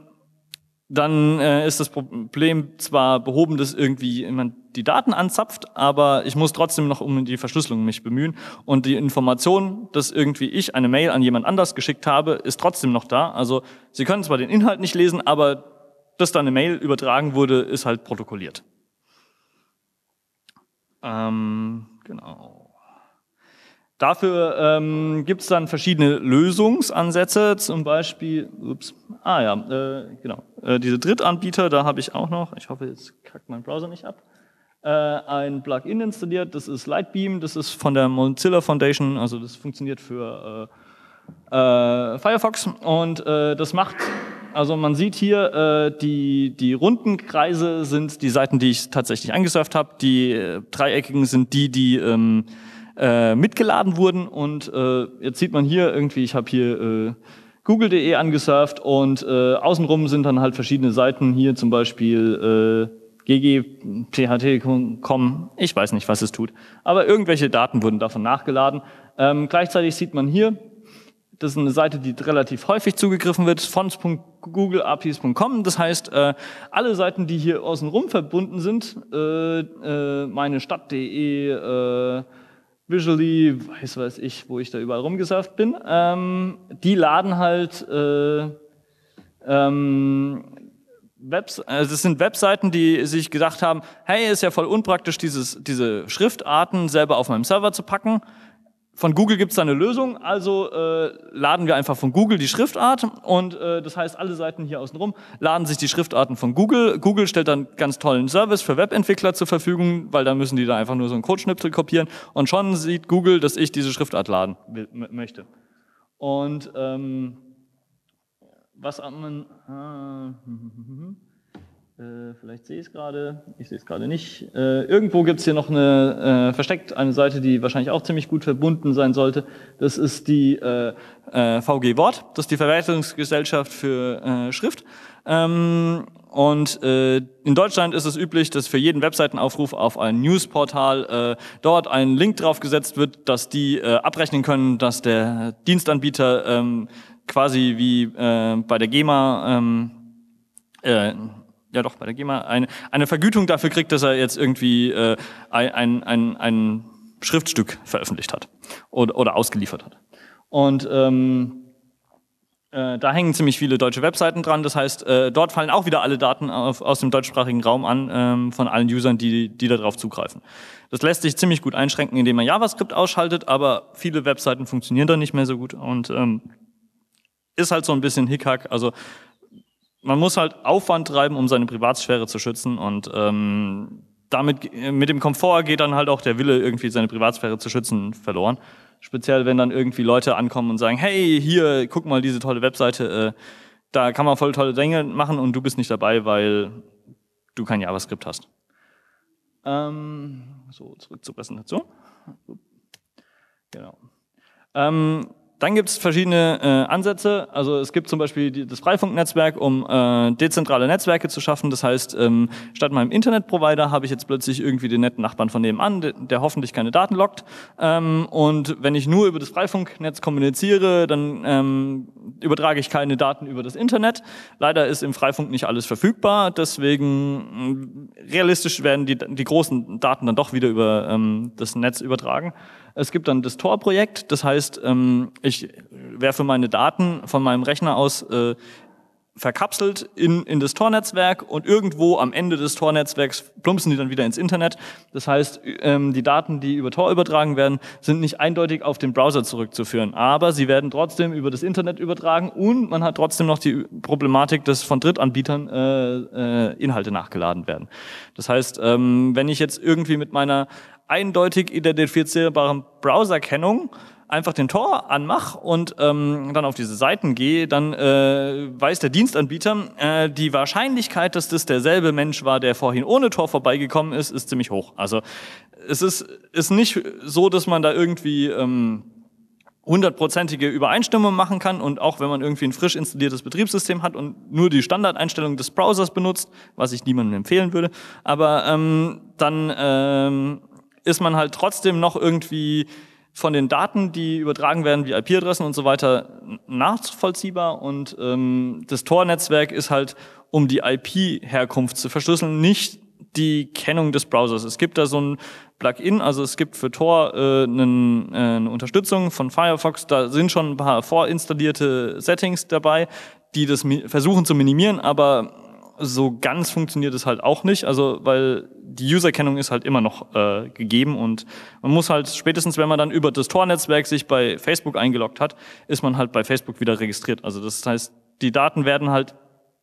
dann äh, ist das Problem zwar behoben, dass irgendwie jemand die Daten anzapft, aber ich muss trotzdem noch um die Verschlüsselung mich bemühen und die Information, dass irgendwie ich eine Mail an jemand anders geschickt habe, ist trotzdem noch da. Also Sie können zwar den Inhalt nicht lesen, aber dass da eine Mail übertragen wurde, ist halt protokolliert. Ähm, genau. Dafür ähm, gibt es dann verschiedene Lösungsansätze, zum Beispiel, ups, ah ja, äh, genau, äh, diese Drittanbieter, da habe ich auch noch, ich hoffe, jetzt kackt mein Browser nicht ab, äh, ein Plugin installiert, das ist Lightbeam, das ist von der Mozilla Foundation, also das funktioniert für äh, äh, Firefox und äh, das macht, also man sieht hier, die, die runden Kreise sind die Seiten, die ich tatsächlich angesurft habe, die dreieckigen sind die, die... Ähm, äh, mitgeladen wurden. Und äh, jetzt sieht man hier irgendwie, ich habe hier äh, google.de angesurft und äh, außenrum sind dann halt verschiedene Seiten. Hier zum Beispiel äh, ggpht.com. Ich weiß nicht, was es tut. Aber irgendwelche Daten wurden davon nachgeladen. Ähm, gleichzeitig sieht man hier, das ist eine Seite, die relativ häufig zugegriffen wird, fonts.googleapis.com. Das heißt, äh, alle Seiten, die hier außenrum verbunden sind, äh, äh meine Stadt.de, äh, Visually, weiß weiß ich, wo ich da überall rumgesafft bin, ähm, die laden halt äh, ähm, Webs also das sind Webseiten, die sich gedacht haben, hey, ist ja voll unpraktisch, dieses, diese Schriftarten selber auf meinem Server zu packen von Google gibt es da eine Lösung, also äh, laden wir einfach von Google die Schriftart und äh, das heißt, alle Seiten hier außenrum laden sich die Schriftarten von Google. Google stellt dann ganz tollen Service für Webentwickler zur Verfügung, weil dann müssen die da einfach nur so einen Codeschnipsel kopieren und schon sieht Google, dass ich diese Schriftart laden will, möchte. Und ähm, was man... Äh, äh, vielleicht sehe ich es gerade, ich sehe es gerade nicht. Äh, irgendwo gibt es hier noch eine äh, versteckt eine Seite, die wahrscheinlich auch ziemlich gut verbunden sein sollte. Das ist die äh, äh VG Wort, das ist die Verwertungsgesellschaft für äh, Schrift. Ähm, und in Deutschland ist es üblich, dass für jeden Webseitenaufruf auf ein Newsportal dort ein Link draufgesetzt wird, dass die abrechnen können, dass der Dienstanbieter ähm, quasi wie bei der GEMA ähm, ja doch, bei der GEMA, eine, eine Vergütung dafür kriegt, dass er jetzt irgendwie äh, ein, ein, ein Schriftstück veröffentlicht hat oder, oder ausgeliefert hat. Und ähm, äh, da hängen ziemlich viele deutsche Webseiten dran. Das heißt, äh, dort fallen auch wieder alle Daten auf, aus dem deutschsprachigen Raum an ähm, von allen Usern, die, die darauf zugreifen. Das lässt sich ziemlich gut einschränken, indem man JavaScript ausschaltet, aber viele Webseiten funktionieren da nicht mehr so gut und ähm, ist halt so ein bisschen Hickhack. Also man muss halt Aufwand treiben, um seine Privatsphäre zu schützen und ähm, damit mit dem Komfort geht dann halt auch der Wille, irgendwie seine Privatsphäre zu schützen, verloren. Speziell, wenn dann irgendwie Leute ankommen und sagen, hey, hier, guck mal diese tolle Webseite, äh, da kann man voll tolle Dinge machen und du bist nicht dabei, weil du kein JavaScript hast. Ähm, so, zurück zur Präsentation. Genau. Ähm, dann gibt es verschiedene äh, Ansätze. Also es gibt zum Beispiel die, das Freifunknetzwerk, um äh, dezentrale Netzwerke zu schaffen. Das heißt, ähm, statt meinem Internetprovider habe ich jetzt plötzlich irgendwie den netten Nachbarn von nebenan, der, der hoffentlich keine Daten lockt. Ähm, und wenn ich nur über das Freifunknetz kommuniziere, dann ähm, übertrage ich keine Daten über das Internet. Leider ist im Freifunk nicht alles verfügbar. Deswegen ähm, realistisch werden die, die großen Daten dann doch wieder über ähm, das Netz übertragen. Es gibt dann das Tor-Projekt, das heißt, ähm, ich werfe meine Daten von meinem Rechner aus äh, verkapselt in, in das Tor-Netzwerk und irgendwo am Ende des Tor-Netzwerks plumpsen die dann wieder ins Internet. Das heißt, ähm, die Daten, die über Tor übertragen werden, sind nicht eindeutig auf den Browser zurückzuführen, aber sie werden trotzdem über das Internet übertragen und man hat trotzdem noch die Problematik, dass von Drittanbietern äh, äh, Inhalte nachgeladen werden. Das heißt, ähm, wenn ich jetzt irgendwie mit meiner eindeutig identifizierbaren Browserkennung einfach den Tor anmache und ähm, dann auf diese Seiten gehe, dann äh, weiß der Dienstanbieter, äh, die Wahrscheinlichkeit, dass das derselbe Mensch war, der vorhin ohne Tor vorbeigekommen ist, ist ziemlich hoch. Also es ist, ist nicht so, dass man da irgendwie ähm, hundertprozentige Übereinstimmung machen kann und auch wenn man irgendwie ein frisch installiertes Betriebssystem hat und nur die Standardeinstellung des Browsers benutzt, was ich niemandem empfehlen würde, aber ähm, dann ähm, ist man halt trotzdem noch irgendwie von den Daten, die übertragen werden, wie IP-Adressen und so weiter, nachvollziehbar und ähm, das Tor-Netzwerk ist halt, um die IP-Herkunft zu verschlüsseln, nicht die Kennung des Browsers. Es gibt da so ein Plugin, also es gibt für Tor äh, einen, äh, eine Unterstützung von Firefox, da sind schon ein paar vorinstallierte Settings dabei, die das versuchen zu minimieren, aber so ganz funktioniert es halt auch nicht, also weil die Userkennung ist halt immer noch äh, gegeben und man muss halt spätestens, wenn man dann über das Tor-Netzwerk sich bei Facebook eingeloggt hat, ist man halt bei Facebook wieder registriert. Also das heißt, die Daten werden halt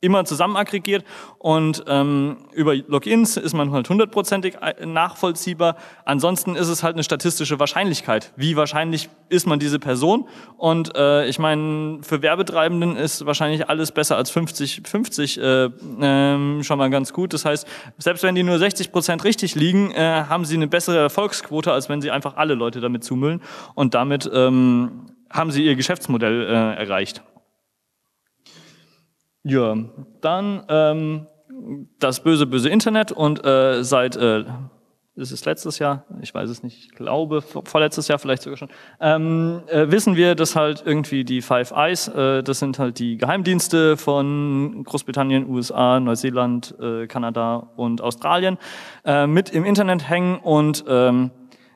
immer zusammen aggregiert und ähm, über Logins ist man halt hundertprozentig äh, nachvollziehbar. Ansonsten ist es halt eine statistische Wahrscheinlichkeit. Wie wahrscheinlich ist man diese Person? Und äh, ich meine, für Werbetreibenden ist wahrscheinlich alles besser als 50-50 äh, ähm, schon mal ganz gut. Das heißt, selbst wenn die nur 60 Prozent richtig liegen, äh, haben sie eine bessere Erfolgsquote, als wenn sie einfach alle Leute damit zumüllen. Und damit ähm, haben sie ihr Geschäftsmodell äh, erreicht. Ja, dann ähm, das böse, böse Internet und äh, seit, äh, ist es letztes Jahr, ich weiß es nicht, ich glaube vorletztes Jahr vielleicht sogar schon, ähm, äh, wissen wir, dass halt irgendwie die Five Eyes, äh, das sind halt die Geheimdienste von Großbritannien, USA, Neuseeland, äh, Kanada und Australien, äh, mit im Internet hängen und ähm,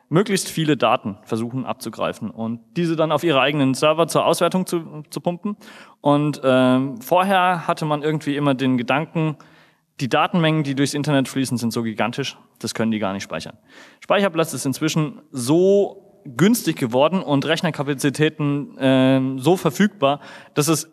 möglichst viele Daten versuchen abzugreifen und diese dann auf ihre eigenen Server zur Auswertung zu, zu pumpen. Und ähm, vorher hatte man irgendwie immer den Gedanken, die Datenmengen, die durchs Internet fließen, sind so gigantisch, das können die gar nicht speichern. Speicherplatz ist inzwischen so günstig geworden und Rechnerkapazitäten äh, so verfügbar, dass es,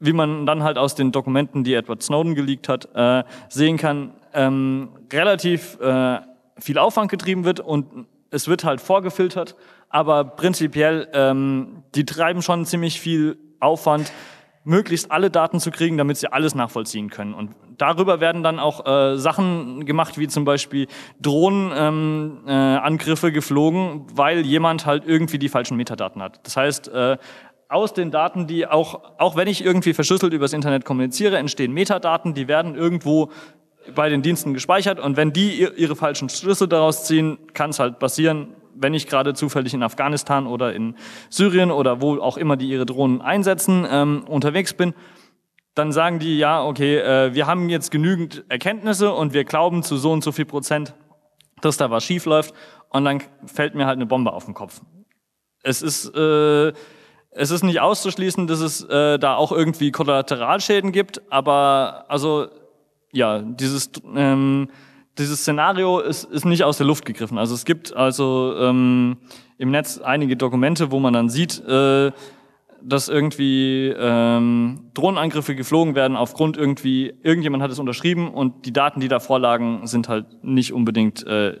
wie man dann halt aus den Dokumenten, die Edward Snowden geleakt hat, äh, sehen kann, ähm, relativ äh, viel Aufwand getrieben wird und es wird halt vorgefiltert, aber prinzipiell, ähm, die treiben schon ziemlich viel Aufwand, möglichst alle Daten zu kriegen, damit sie alles nachvollziehen können. Und darüber werden dann auch äh, Sachen gemacht, wie zum Beispiel Drohnenangriffe ähm, äh, geflogen, weil jemand halt irgendwie die falschen Metadaten hat. Das heißt, äh, aus den Daten, die auch, auch wenn ich irgendwie verschlüsselt übers Internet kommuniziere, entstehen Metadaten, die werden irgendwo bei den Diensten gespeichert und wenn die ihre falschen Schlüsse daraus ziehen, kann es halt passieren, wenn ich gerade zufällig in Afghanistan oder in Syrien oder wo auch immer die ihre Drohnen einsetzen, ähm, unterwegs bin, dann sagen die, ja, okay, äh, wir haben jetzt genügend Erkenntnisse und wir glauben zu so und so viel Prozent, dass da was schief läuft und dann fällt mir halt eine Bombe auf den Kopf. Es ist, äh, es ist nicht auszuschließen, dass es äh, da auch irgendwie Kollateralschäden gibt, aber also ja, dieses, ähm, dieses Szenario ist, ist nicht aus der Luft gegriffen. Also es gibt also ähm, im Netz einige Dokumente, wo man dann sieht, äh, dass irgendwie ähm, Drohnenangriffe geflogen werden aufgrund irgendwie, irgendjemand hat es unterschrieben und die Daten, die da vorlagen, sind halt nicht unbedingt äh,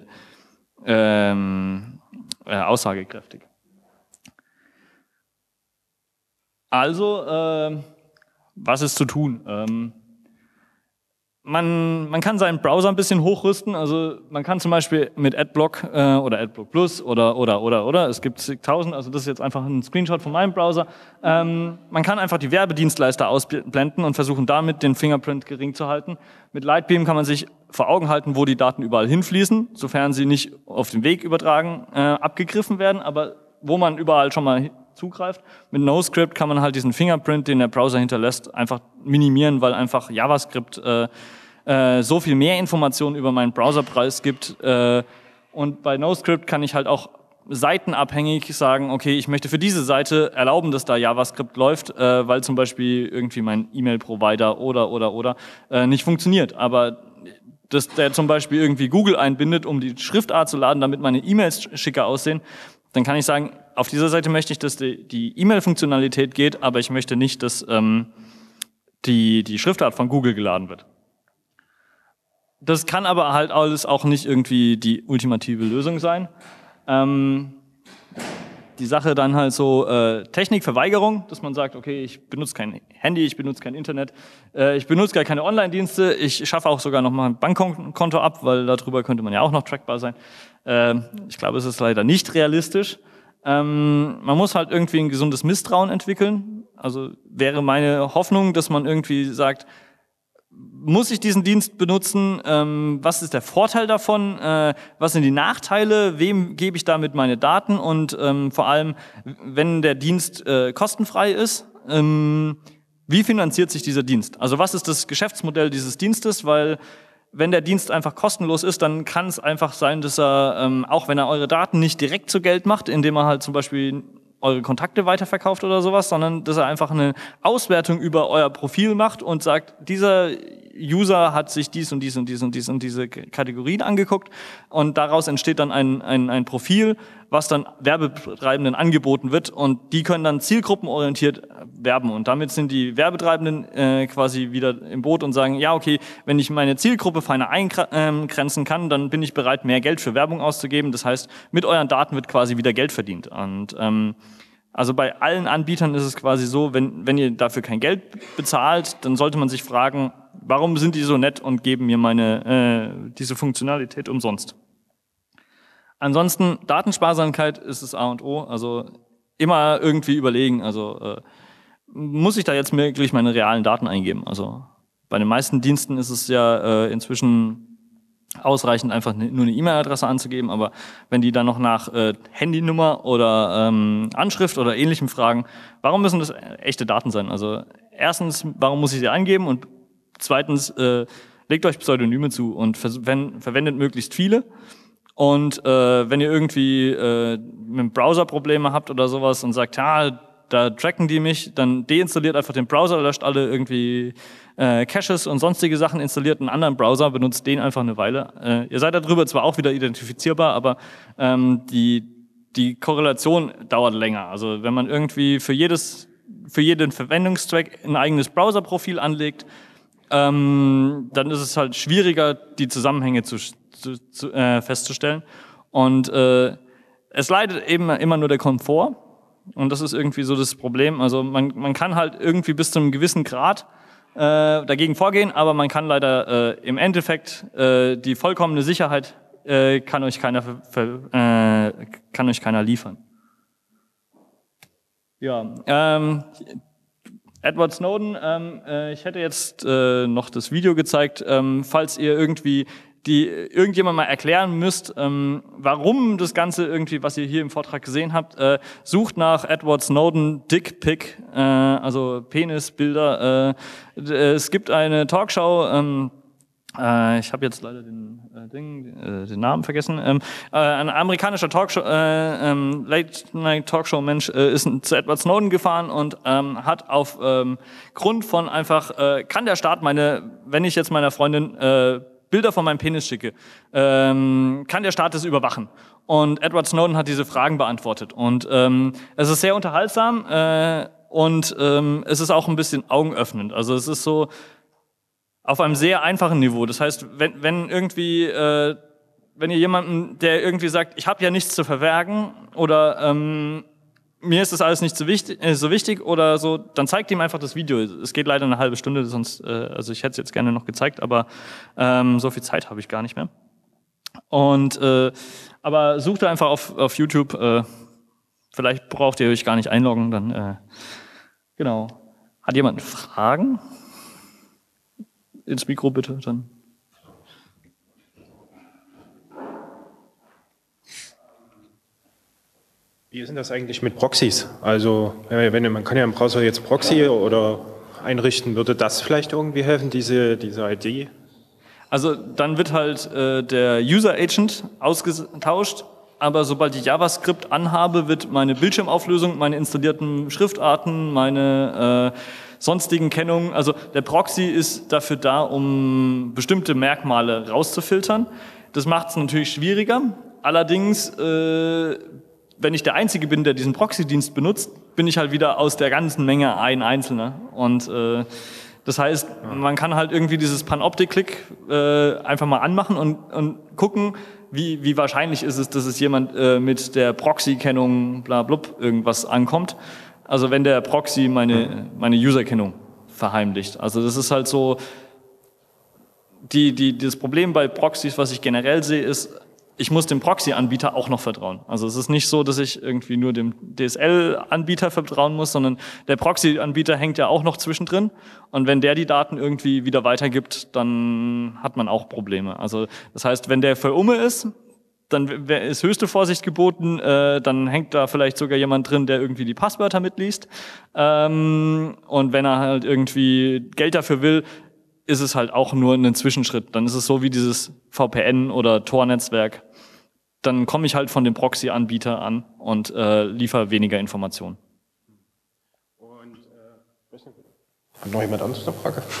ähm, äh, aussagekräftig. Also, äh, was ist zu tun? Ähm, man, man kann seinen Browser ein bisschen hochrüsten. Also man kann zum Beispiel mit Adblock äh, oder Adblock Plus oder oder oder oder es gibt zigtausend. Also das ist jetzt einfach ein Screenshot von meinem Browser. Ähm, man kann einfach die Werbedienstleister ausblenden und versuchen damit den Fingerprint gering zu halten. Mit Lightbeam kann man sich vor Augen halten, wo die Daten überall hinfließen, sofern sie nicht auf dem Weg übertragen äh, abgegriffen werden, aber wo man überall schon mal zugreift. Mit NoScript kann man halt diesen Fingerprint, den der Browser hinterlässt, einfach minimieren, weil einfach JavaScript äh, äh, so viel mehr Informationen über meinen Browserpreis gibt. Äh, und bei NoScript kann ich halt auch seitenabhängig sagen, okay, ich möchte für diese Seite erlauben, dass da JavaScript läuft, äh, weil zum Beispiel irgendwie mein E-Mail-Provider oder oder oder äh, nicht funktioniert. Aber dass der zum Beispiel irgendwie Google einbindet, um die Schriftart zu laden, damit meine E-Mails schicker aussehen, dann kann ich sagen, auf dieser Seite möchte ich, dass die, E-Mail-Funktionalität geht, aber ich möchte nicht, dass ähm, die, die Schriftart von Google geladen wird. Das kann aber halt alles auch nicht irgendwie die ultimative Lösung sein. Ähm, die Sache dann halt so äh, Technikverweigerung, dass man sagt, okay, ich benutze kein Handy, ich benutze kein Internet, äh, ich benutze gar keine Online-Dienste, ich schaffe auch sogar nochmal ein Bankkonto ab, weil darüber könnte man ja auch noch trackbar sein. Äh, ich glaube, es ist leider nicht realistisch. Ähm, man muss halt irgendwie ein gesundes Misstrauen entwickeln. Also wäre meine Hoffnung, dass man irgendwie sagt, muss ich diesen Dienst benutzen? Ähm, was ist der Vorteil davon? Äh, was sind die Nachteile? Wem gebe ich damit meine Daten? Und ähm, vor allem, wenn der Dienst äh, kostenfrei ist, ähm, wie finanziert sich dieser Dienst? Also was ist das Geschäftsmodell dieses Dienstes? Weil wenn der Dienst einfach kostenlos ist, dann kann es einfach sein, dass er, ähm, auch wenn er eure Daten nicht direkt zu Geld macht, indem er halt zum Beispiel eure Kontakte weiterverkauft oder sowas, sondern dass er einfach eine Auswertung über euer Profil macht und sagt, dieser User hat sich dies und dies und dies und dies und diese Kategorien angeguckt und daraus entsteht dann ein, ein, ein Profil, was dann Werbetreibenden angeboten wird und die können dann zielgruppenorientiert werben. Und damit sind die Werbetreibenden äh, quasi wieder im Boot und sagen, ja, okay, wenn ich meine Zielgruppe feiner eingrenzen ähm, kann, dann bin ich bereit, mehr Geld für Werbung auszugeben. Das heißt, mit euren Daten wird quasi wieder Geld verdient. Und ähm, also bei allen Anbietern ist es quasi so, wenn, wenn ihr dafür kein Geld bezahlt, dann sollte man sich fragen, warum sind die so nett und geben mir meine, äh, diese Funktionalität umsonst. Ansonsten, Datensparsamkeit ist das A und O. Also immer irgendwie überlegen. Also äh, muss ich da jetzt wirklich meine realen Daten eingeben? Also bei den meisten Diensten ist es ja äh, inzwischen ausreichend, einfach ne, nur eine E-Mail-Adresse anzugeben, aber wenn die dann noch nach äh, Handynummer oder ähm, Anschrift oder ähnlichem fragen, warum müssen das echte Daten sein? Also erstens, warum muss ich sie angeben? Und zweitens, äh, legt euch Pseudonyme zu und wenn, verwendet möglichst viele. Und äh, wenn ihr irgendwie äh, mit dem Browser Probleme habt oder sowas und sagt, ja, da tracken die mich, dann deinstalliert einfach den Browser, löscht alle irgendwie äh, Caches und sonstige Sachen, installiert einen anderen Browser, benutzt den einfach eine Weile. Äh, ihr seid darüber zwar auch wieder identifizierbar, aber ähm, die, die Korrelation dauert länger. Also wenn man irgendwie für jedes für jeden Verwendungstrack ein eigenes Browserprofil anlegt, ähm, dann ist es halt schwieriger, die Zusammenhänge zu, zu, zu äh, festzustellen. Und äh, es leidet eben immer nur der Komfort. Und das ist irgendwie so das Problem. Also man, man kann halt irgendwie bis zu einem gewissen Grad äh, dagegen vorgehen, aber man kann leider äh, im Endeffekt äh, die vollkommene Sicherheit äh, kann euch keiner äh, kann euch keiner liefern. Ja, ähm, Edward Snowden, ähm, äh, ich hätte jetzt äh, noch das Video gezeigt. Ähm, falls ihr irgendwie die irgendjemand mal erklären müsst, ähm, warum das Ganze irgendwie, was ihr hier im Vortrag gesehen habt, äh, sucht nach Edward Snowden Dick Pick, äh, also Penisbilder. Äh, es gibt eine Talkshow. Ähm, äh, ich habe jetzt leider den, äh, Ding, äh, den Namen vergessen. Ähm, äh, ein amerikanischer Talkshow, äh, ähm, Late Night Talkshow Mensch äh, ist zu Edward Snowden gefahren und ähm, hat auf ähm, Grund von einfach äh, kann der Staat meine, wenn ich jetzt meiner Freundin äh, Bilder von meinem Penis schicke, ähm, kann der Staat das überwachen? Und Edward Snowden hat diese Fragen beantwortet. Und ähm, es ist sehr unterhaltsam äh, und ähm, es ist auch ein bisschen augenöffnend. Also es ist so auf einem sehr einfachen Niveau. Das heißt, wenn, wenn irgendwie... Äh, wenn ihr jemanden, der irgendwie sagt, ich habe ja nichts zu verbergen oder ähm, mir ist das alles nicht so wichtig, äh, so wichtig oder so, dann zeigt ihm einfach das Video. Es geht leider eine halbe Stunde, sonst, äh, also ich hätte es jetzt gerne noch gezeigt, aber ähm, so viel Zeit habe ich gar nicht mehr. Und äh, aber sucht einfach auf, auf YouTube. Äh, vielleicht braucht ihr euch gar nicht einloggen, dann äh, genau. Hat jemand Fragen? Ins Mikro bitte, dann. Wie ist denn das eigentlich mit Proxys? Also wenn, man kann ja im Browser jetzt Proxy oder einrichten, würde das vielleicht irgendwie helfen, diese, diese ID? Also dann wird halt äh, der User Agent ausgetauscht, aber sobald ich JavaScript anhabe, wird meine Bildschirmauflösung, meine installierten Schriftarten, meine äh, sonstigen Kennungen, also der Proxy ist dafür da, um bestimmte Merkmale rauszufiltern. Das macht es natürlich schwieriger. Allerdings äh, wenn ich der Einzige bin, der diesen Proxy-Dienst benutzt, bin ich halt wieder aus der ganzen Menge ein Einzelner. Und äh, das heißt, man kann halt irgendwie dieses Panoptik-Klick äh, einfach mal anmachen und, und gucken, wie, wie wahrscheinlich ist es, dass es jemand äh, mit der Proxy-Kennung bla blub irgendwas ankommt. Also wenn der Proxy meine, meine User-Kennung verheimlicht. Also das ist halt so, die, die, das Problem bei Proxys, was ich generell sehe, ist, ich muss dem Proxy-Anbieter auch noch vertrauen. Also es ist nicht so, dass ich irgendwie nur dem DSL-Anbieter vertrauen muss, sondern der Proxy-Anbieter hängt ja auch noch zwischendrin. Und wenn der die Daten irgendwie wieder weitergibt, dann hat man auch Probleme. Also das heißt, wenn der umme ist, dann ist höchste Vorsicht geboten. Äh, dann hängt da vielleicht sogar jemand drin, der irgendwie die Passwörter mitliest. Ähm, und wenn er halt irgendwie Geld dafür will, ist es halt auch nur ein Zwischenschritt. Dann ist es so wie dieses VPN oder Tor-Netzwerk. Dann komme ich halt von dem Proxy-Anbieter an und äh, liefere weniger Informationen. Und, äh, hat noch jemand anderes eine Frage?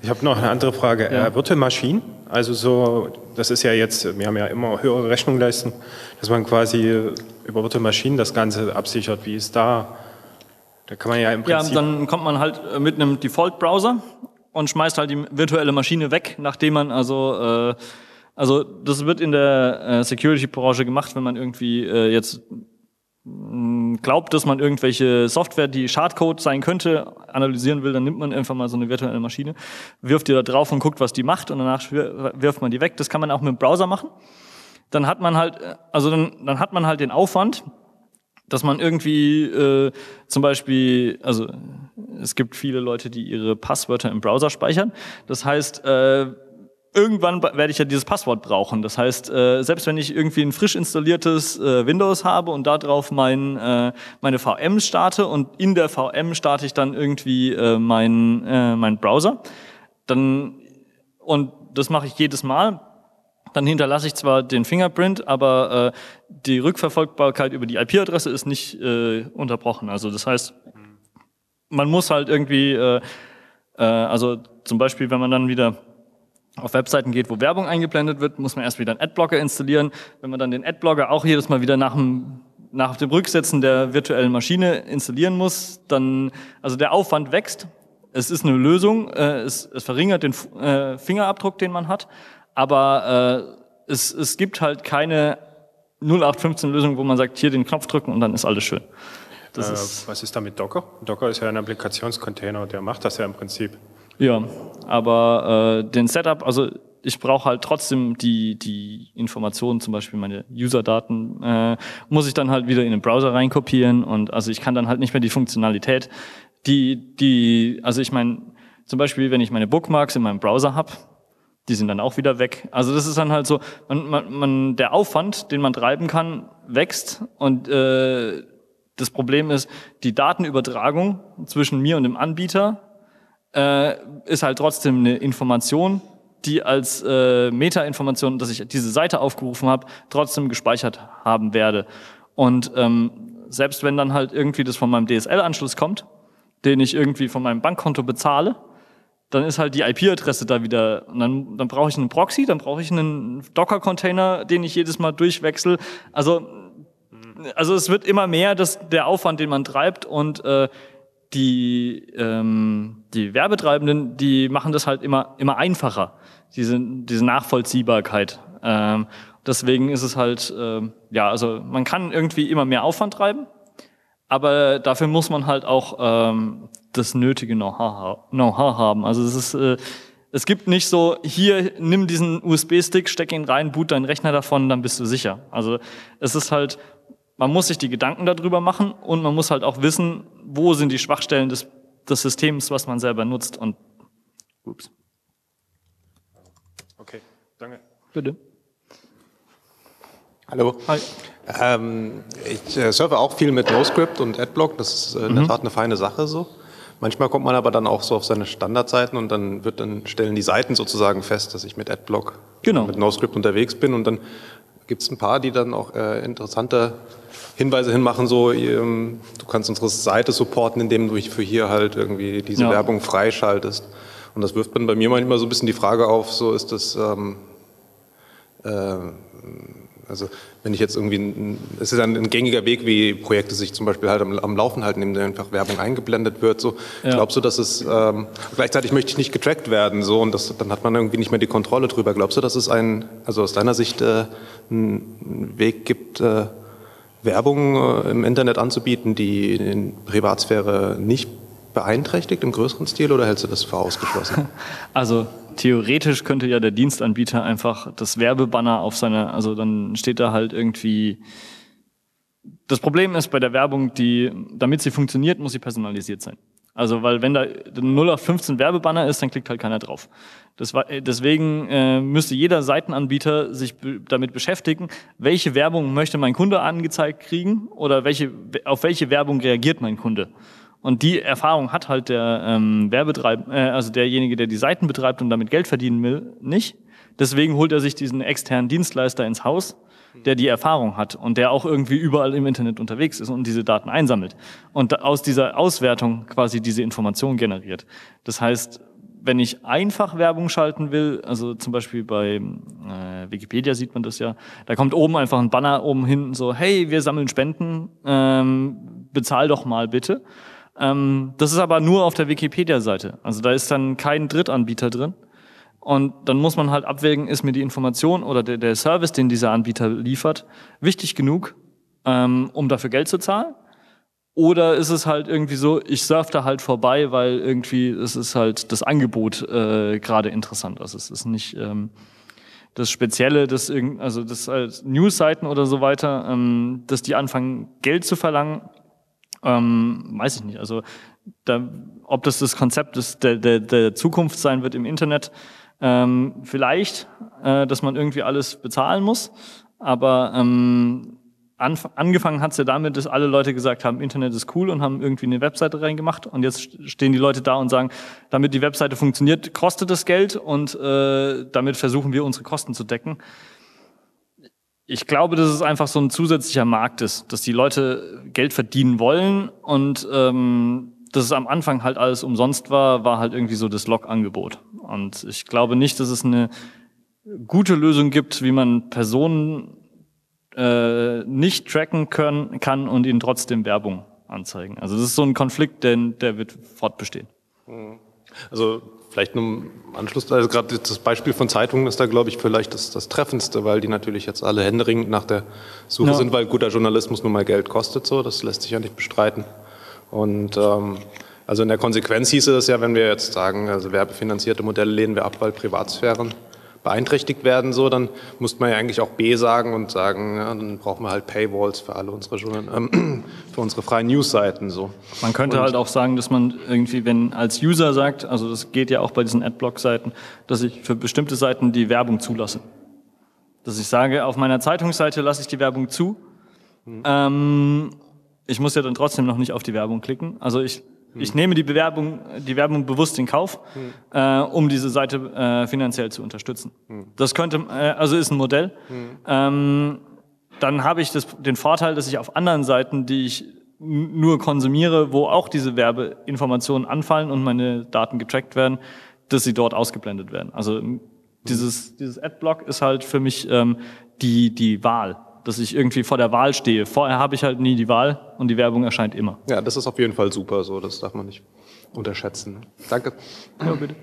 Ich habe noch eine andere Frage. Ja. Äh, Virtual Machine, also so, das ist ja jetzt, wir haben ja immer höhere Rechnung leisten, dass man quasi über Virtual Machine das Ganze absichert. Wie ist da? Da kann man ja im Prinzip. Ja, dann kommt man halt mit einem Default-Browser und schmeißt halt die virtuelle Maschine weg, nachdem man also äh, also das wird in der äh, Security-Branche gemacht, wenn man irgendwie äh, jetzt mm, glaubt, dass man irgendwelche Software, die Schadcode sein könnte, analysieren will, dann nimmt man einfach mal so eine virtuelle Maschine, wirft die da drauf und guckt, was die macht und danach wirft man die weg. Das kann man auch mit dem Browser machen. Dann hat man halt, äh, also dann, dann hat man halt den Aufwand, dass man irgendwie äh, zum Beispiel, also es gibt viele Leute, die ihre Passwörter im Browser speichern. Das heißt, äh, irgendwann werde ich ja dieses Passwort brauchen. Das heißt, äh, selbst wenn ich irgendwie ein frisch installiertes äh, Windows habe und darauf mein, äh, meine VM starte und in der VM starte ich dann irgendwie äh, meinen äh, mein Browser, dann und das mache ich jedes Mal, dann hinterlasse ich zwar den Fingerprint, aber äh, die Rückverfolgbarkeit über die IP-Adresse ist nicht äh, unterbrochen. Also das heißt, man muss halt irgendwie, äh, äh, also zum Beispiel, wenn man dann wieder auf Webseiten geht, wo Werbung eingeblendet wird, muss man erst wieder einen Adblocker installieren. Wenn man dann den Adblocker auch jedes Mal wieder nach dem, nach dem Rücksetzen der virtuellen Maschine installieren muss, dann, also der Aufwand wächst. Es ist eine Lösung, äh, es, es verringert den äh, Fingerabdruck, den man hat aber äh, es, es gibt halt keine 0815-Lösung, wo man sagt, hier den Knopf drücken und dann ist alles schön. Äh, ist was ist da mit Docker? Docker ist ja ein Applikationscontainer, der macht das ja im Prinzip. Ja, aber äh, den Setup, also ich brauche halt trotzdem die, die Informationen, zum Beispiel meine User-Daten, äh, muss ich dann halt wieder in den Browser reinkopieren und also ich kann dann halt nicht mehr die Funktionalität, die, die, also ich meine, zum Beispiel, wenn ich meine Bookmarks in meinem Browser habe, die sind dann auch wieder weg. Also das ist dann halt so, man, man, man, der Aufwand, den man treiben kann, wächst und äh, das Problem ist, die Datenübertragung zwischen mir und dem Anbieter äh, ist halt trotzdem eine Information, die als äh, Meta-Information, dass ich diese Seite aufgerufen habe, trotzdem gespeichert haben werde. Und ähm, selbst wenn dann halt irgendwie das von meinem DSL-Anschluss kommt, den ich irgendwie von meinem Bankkonto bezahle, dann ist halt die IP-Adresse da wieder. Und dann, dann brauche ich einen Proxy, dann brauche ich einen Docker-Container, den ich jedes Mal durchwechsel. Also, also es wird immer mehr dass der Aufwand, den man treibt und äh, die, ähm, die Werbetreibenden, die machen das halt immer, immer einfacher, diese, diese Nachvollziehbarkeit. Ähm, deswegen ist es halt, ähm, ja, also man kann irgendwie immer mehr Aufwand treiben, aber dafür muss man halt auch ähm, das nötige Know-how haben. Also es ist, äh, es gibt nicht so, hier nimm diesen USB-Stick, steck ihn rein, boot deinen Rechner davon, dann bist du sicher. Also es ist halt, man muss sich die Gedanken darüber machen und man muss halt auch wissen, wo sind die Schwachstellen des, des Systems, was man selber nutzt und ups. Okay, danke. Bitte. Hallo. Hi. Ähm, ich äh, surfe auch viel mit NoScript und AdBlock. Das ist äh, in der mhm. Tat eine feine Sache so. Manchmal kommt man aber dann auch so auf seine Standardseiten und dann wird dann stellen die Seiten sozusagen fest, dass ich mit Adblock, genau. mit NoScript unterwegs bin und dann gibt es ein paar, die dann auch äh, interessante Hinweise hinmachen, so ähm, du kannst unsere Seite supporten, indem du für hier halt irgendwie diese ja. Werbung freischaltest. Und das wirft dann bei mir manchmal so ein bisschen die Frage auf, so ist das ähm, äh, also wenn ich jetzt irgendwie, es ist ein, ein, gängiger Weg, wie Projekte sich zum Beispiel halt am, am Laufen halten, indem einfach Werbung eingeblendet wird. So ja. glaubst du, dass es ähm, gleichzeitig möchte ich nicht getrackt werden, so und das, dann hat man irgendwie nicht mehr die Kontrolle drüber. Glaubst du, dass es ein, also aus deiner Sicht äh, einen Weg gibt, äh, Werbung äh, im Internet anzubieten, die in Privatsphäre nicht beeinträchtigt im größeren Stil oder hältst du das für ausgeschlossen? Also theoretisch könnte ja der Dienstanbieter einfach das Werbebanner auf seiner, also dann steht da halt irgendwie. Das Problem ist bei der Werbung, die, damit sie funktioniert, muss sie personalisiert sein. Also, weil wenn da 0 auf 15 Werbebanner ist, dann klickt halt keiner drauf. Das war, deswegen äh, müsste jeder Seitenanbieter sich damit beschäftigen, welche Werbung möchte mein Kunde angezeigt kriegen oder welche, auf welche Werbung reagiert mein Kunde. Und die Erfahrung hat halt der ähm, Werbetreib, äh, also derjenige, der die Seiten betreibt und damit Geld verdienen will, nicht. Deswegen holt er sich diesen externen Dienstleister ins Haus, der die Erfahrung hat und der auch irgendwie überall im Internet unterwegs ist und diese Daten einsammelt und aus dieser Auswertung quasi diese Information generiert. Das heißt, wenn ich einfach Werbung schalten will, also zum Beispiel bei äh, Wikipedia sieht man das ja, da kommt oben einfach ein Banner oben hinten so, hey, wir sammeln Spenden, ähm, bezahl doch mal bitte. Ähm, das ist aber nur auf der Wikipedia-Seite. Also da ist dann kein Drittanbieter drin. Und dann muss man halt abwägen, ist mir die Information oder der, der Service, den dieser Anbieter liefert, wichtig genug, ähm, um dafür Geld zu zahlen? Oder ist es halt irgendwie so, ich surfe da halt vorbei, weil irgendwie es ist halt das Angebot äh, gerade interessant. Also es ist nicht ähm, das Spezielle, dass irgend, also das als Newsseiten oder so weiter, ähm, dass die anfangen Geld zu verlangen, ähm, weiß ich nicht. Also da, ob das das Konzept ist, der, der, der Zukunft sein wird im Internet, ähm, vielleicht, äh, dass man irgendwie alles bezahlen muss. Aber ähm, angefangen hat's ja damit, dass alle Leute gesagt haben, Internet ist cool und haben irgendwie eine Webseite reingemacht. Und jetzt stehen die Leute da und sagen, damit die Webseite funktioniert, kostet das Geld und äh, damit versuchen wir unsere Kosten zu decken ich glaube, dass es einfach so ein zusätzlicher Markt ist, dass die Leute Geld verdienen wollen und ähm, dass es am Anfang halt alles umsonst war, war halt irgendwie so das Log-Angebot. Und ich glaube nicht, dass es eine gute Lösung gibt, wie man Personen äh, nicht tracken können, kann und ihnen trotzdem Werbung anzeigen. Also das ist so ein Konflikt, denn der wird fortbestehen. Mhm. Also Vielleicht nur im Anschluss, also gerade das Beispiel von Zeitungen ist da, glaube ich, vielleicht das, das Treffendste, weil die natürlich jetzt alle händeringend nach der Suche ja. sind, weil guter Journalismus nun mal Geld kostet, so, das lässt sich ja nicht bestreiten. Und ähm, also in der Konsequenz hieße das ja, wenn wir jetzt sagen, also werbefinanzierte Modelle lehnen wir ab, weil Privatsphären beeinträchtigt werden, so, dann muss man ja eigentlich auch B sagen und sagen, ja, dann brauchen wir halt Paywalls für alle unsere Journal äh, für unsere freien News-Seiten. So. Man könnte halt und halt auch sagen, dass man irgendwie, wenn als User sagt, also das geht ja auch bei diesen Adblock-Seiten, dass ich für bestimmte Seiten die Werbung zulasse. Dass ich sage, auf meiner Zeitungsseite lasse ich die Werbung zu. Mhm. Ähm, ich muss ja dann trotzdem noch nicht auf die Werbung klicken. Also ich hm. Ich nehme die Bewerbung, die Werbung bewusst in Kauf, hm. äh, um diese Seite äh, finanziell zu unterstützen. Hm. Das könnte, äh, also ist ein Modell. Hm. Ähm, dann habe ich das, den Vorteil, dass ich auf anderen Seiten, die ich nur konsumiere, wo auch diese Werbeinformationen anfallen und meine Daten getrackt werden, dass sie dort ausgeblendet werden. Also ähm, hm. dieses, dieses Adblock ist halt für mich ähm, die, die Wahl dass ich irgendwie vor der Wahl stehe. Vorher habe ich halt nie die Wahl und die Werbung erscheint immer. Ja, das ist auf jeden Fall super so, das darf man nicht unterschätzen. Danke. Ja, bitte.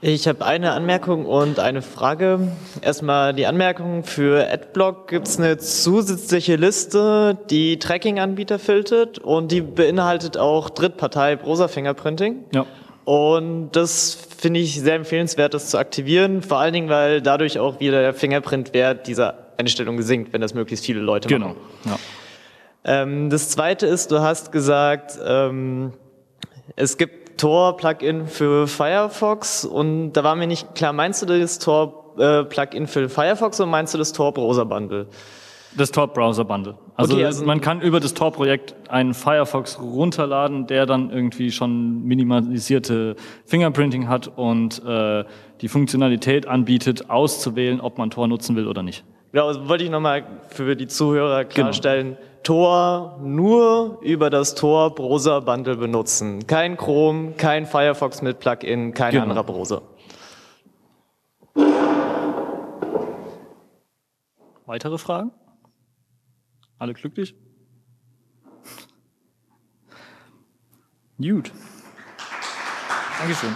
Ich habe eine Anmerkung und eine Frage. Erstmal die Anmerkung, für Adblock gibt es eine zusätzliche Liste, die Tracking-Anbieter filtert und die beinhaltet auch Drittpartei Browser Fingerprinting. Ja. Und das finde ich sehr empfehlenswert, das zu aktivieren, vor allen Dingen, weil dadurch auch wieder der Fingerprintwert dieser Einstellung sinkt, wenn das möglichst viele Leute genau. machen. Genau. Ja. Ähm, das zweite ist, du hast gesagt, ähm, es gibt Tor-Plugin für Firefox und da war mir nicht klar, meinst du das Tor-Plugin äh, für Firefox oder meinst du das Tor-Browser-Bundle? Das Tor-Browser-Bundle. Also, okay, also, man kann über das Tor-Projekt einen Firefox runterladen, der dann irgendwie schon minimalisierte Fingerprinting hat und äh, die Funktionalität anbietet, auszuwählen, ob man Tor nutzen will oder nicht. Genau, das also wollte ich nochmal für die Zuhörer genau. klarstellen. Genau. Tor nur über das Tor Browser Bundle benutzen. Kein Chrome, kein Firefox mit Plugin, kein genau. anderer Browser. Weitere Fragen? Alle glücklich? Gut. Dankeschön.